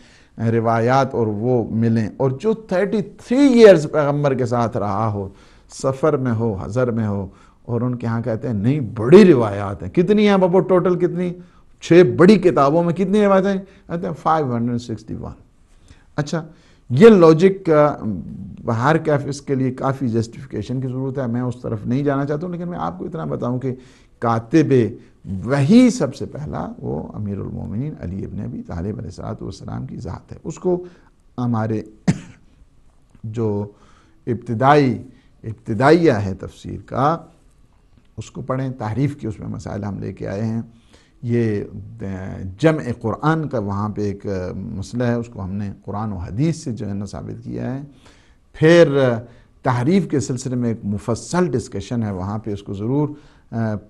रिवायात और वो मिलें और जो थर्टी थ्री ईयर्स पैगम्बर के साथ रहा हो सफ़र में हो हज़र में हो और उनके यहाँ कहते हैं नहीं बड़ी रिवायात हैं कितनी हैं बबो टोटल कितनी छः बड़ी किताबों में कितनी रिवायतें कहते हैं फाइव हंड्रेड सिक्सटी वन अच्छा ये लॉजिक बाहर कैफिस के लिए काफ़ी जस्टिफिकेशन की ज़रूरत है मैं उस तरफ नहीं जाना चाहता हूँ लेकिन मैं आपको इतना बताऊँ कि कातब वही सबसे पहला वो अमीरमिन अली अबन अभी तालब सलाम की ज़ात है उसको हमारे [coughs] जो इब्तदाई इब्तदाइया है तफसीर का उसको पढ़ें तारीफ़ के उसमें मसाइल हम लेके आए हैं ये जम कुरान का वहाँ पे एक मसला है उसको हमने कुरान और हदीस से जो है ना साबित किया है फिर तहरीफ के सिलसिले में एक मुफसल डिस्कशन है वहाँ पे उसको ज़रूर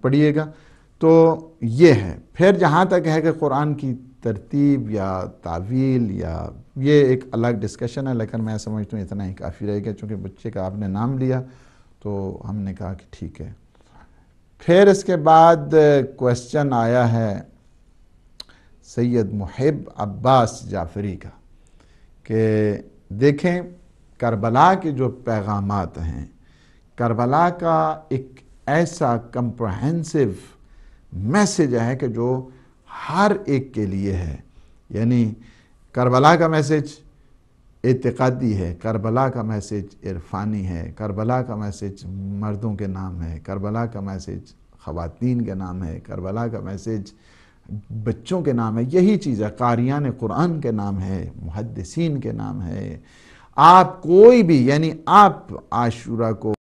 पढ़िएगा तो ये है फिर जहाँ तक है कि कुरान की तरतीब या तावील या ये एक अलग डिस्कशन है लेकिन मैं समझता हूँ इतना ही काफ़ी रहेगा चूँकि बच्चे का आपने नाम लिया तो हमने कहा कि ठीक है फिर इसके बाद क्वेश्चन आया है सैयद मुहिब अब्बास जाफरी का कि देखें करबला के जो पैगाम हैं करबला का एक ऐसा कंप्रहेंसिव मैसेज है कि जो हर एक के लिए है यानी करबला का मैसेज एतक़ादी है करबला का मैसेज इरफानी है करबला का मैसेज मर्दों के नाम है करबला का मैसेज ख़वातीन के नाम है करबला का मैसेज बच्चों के नाम है यही चीज़ है कारियान कुरान के नाम है मुहदसिन के नाम है आप कोई भी यानी आप आशूरा को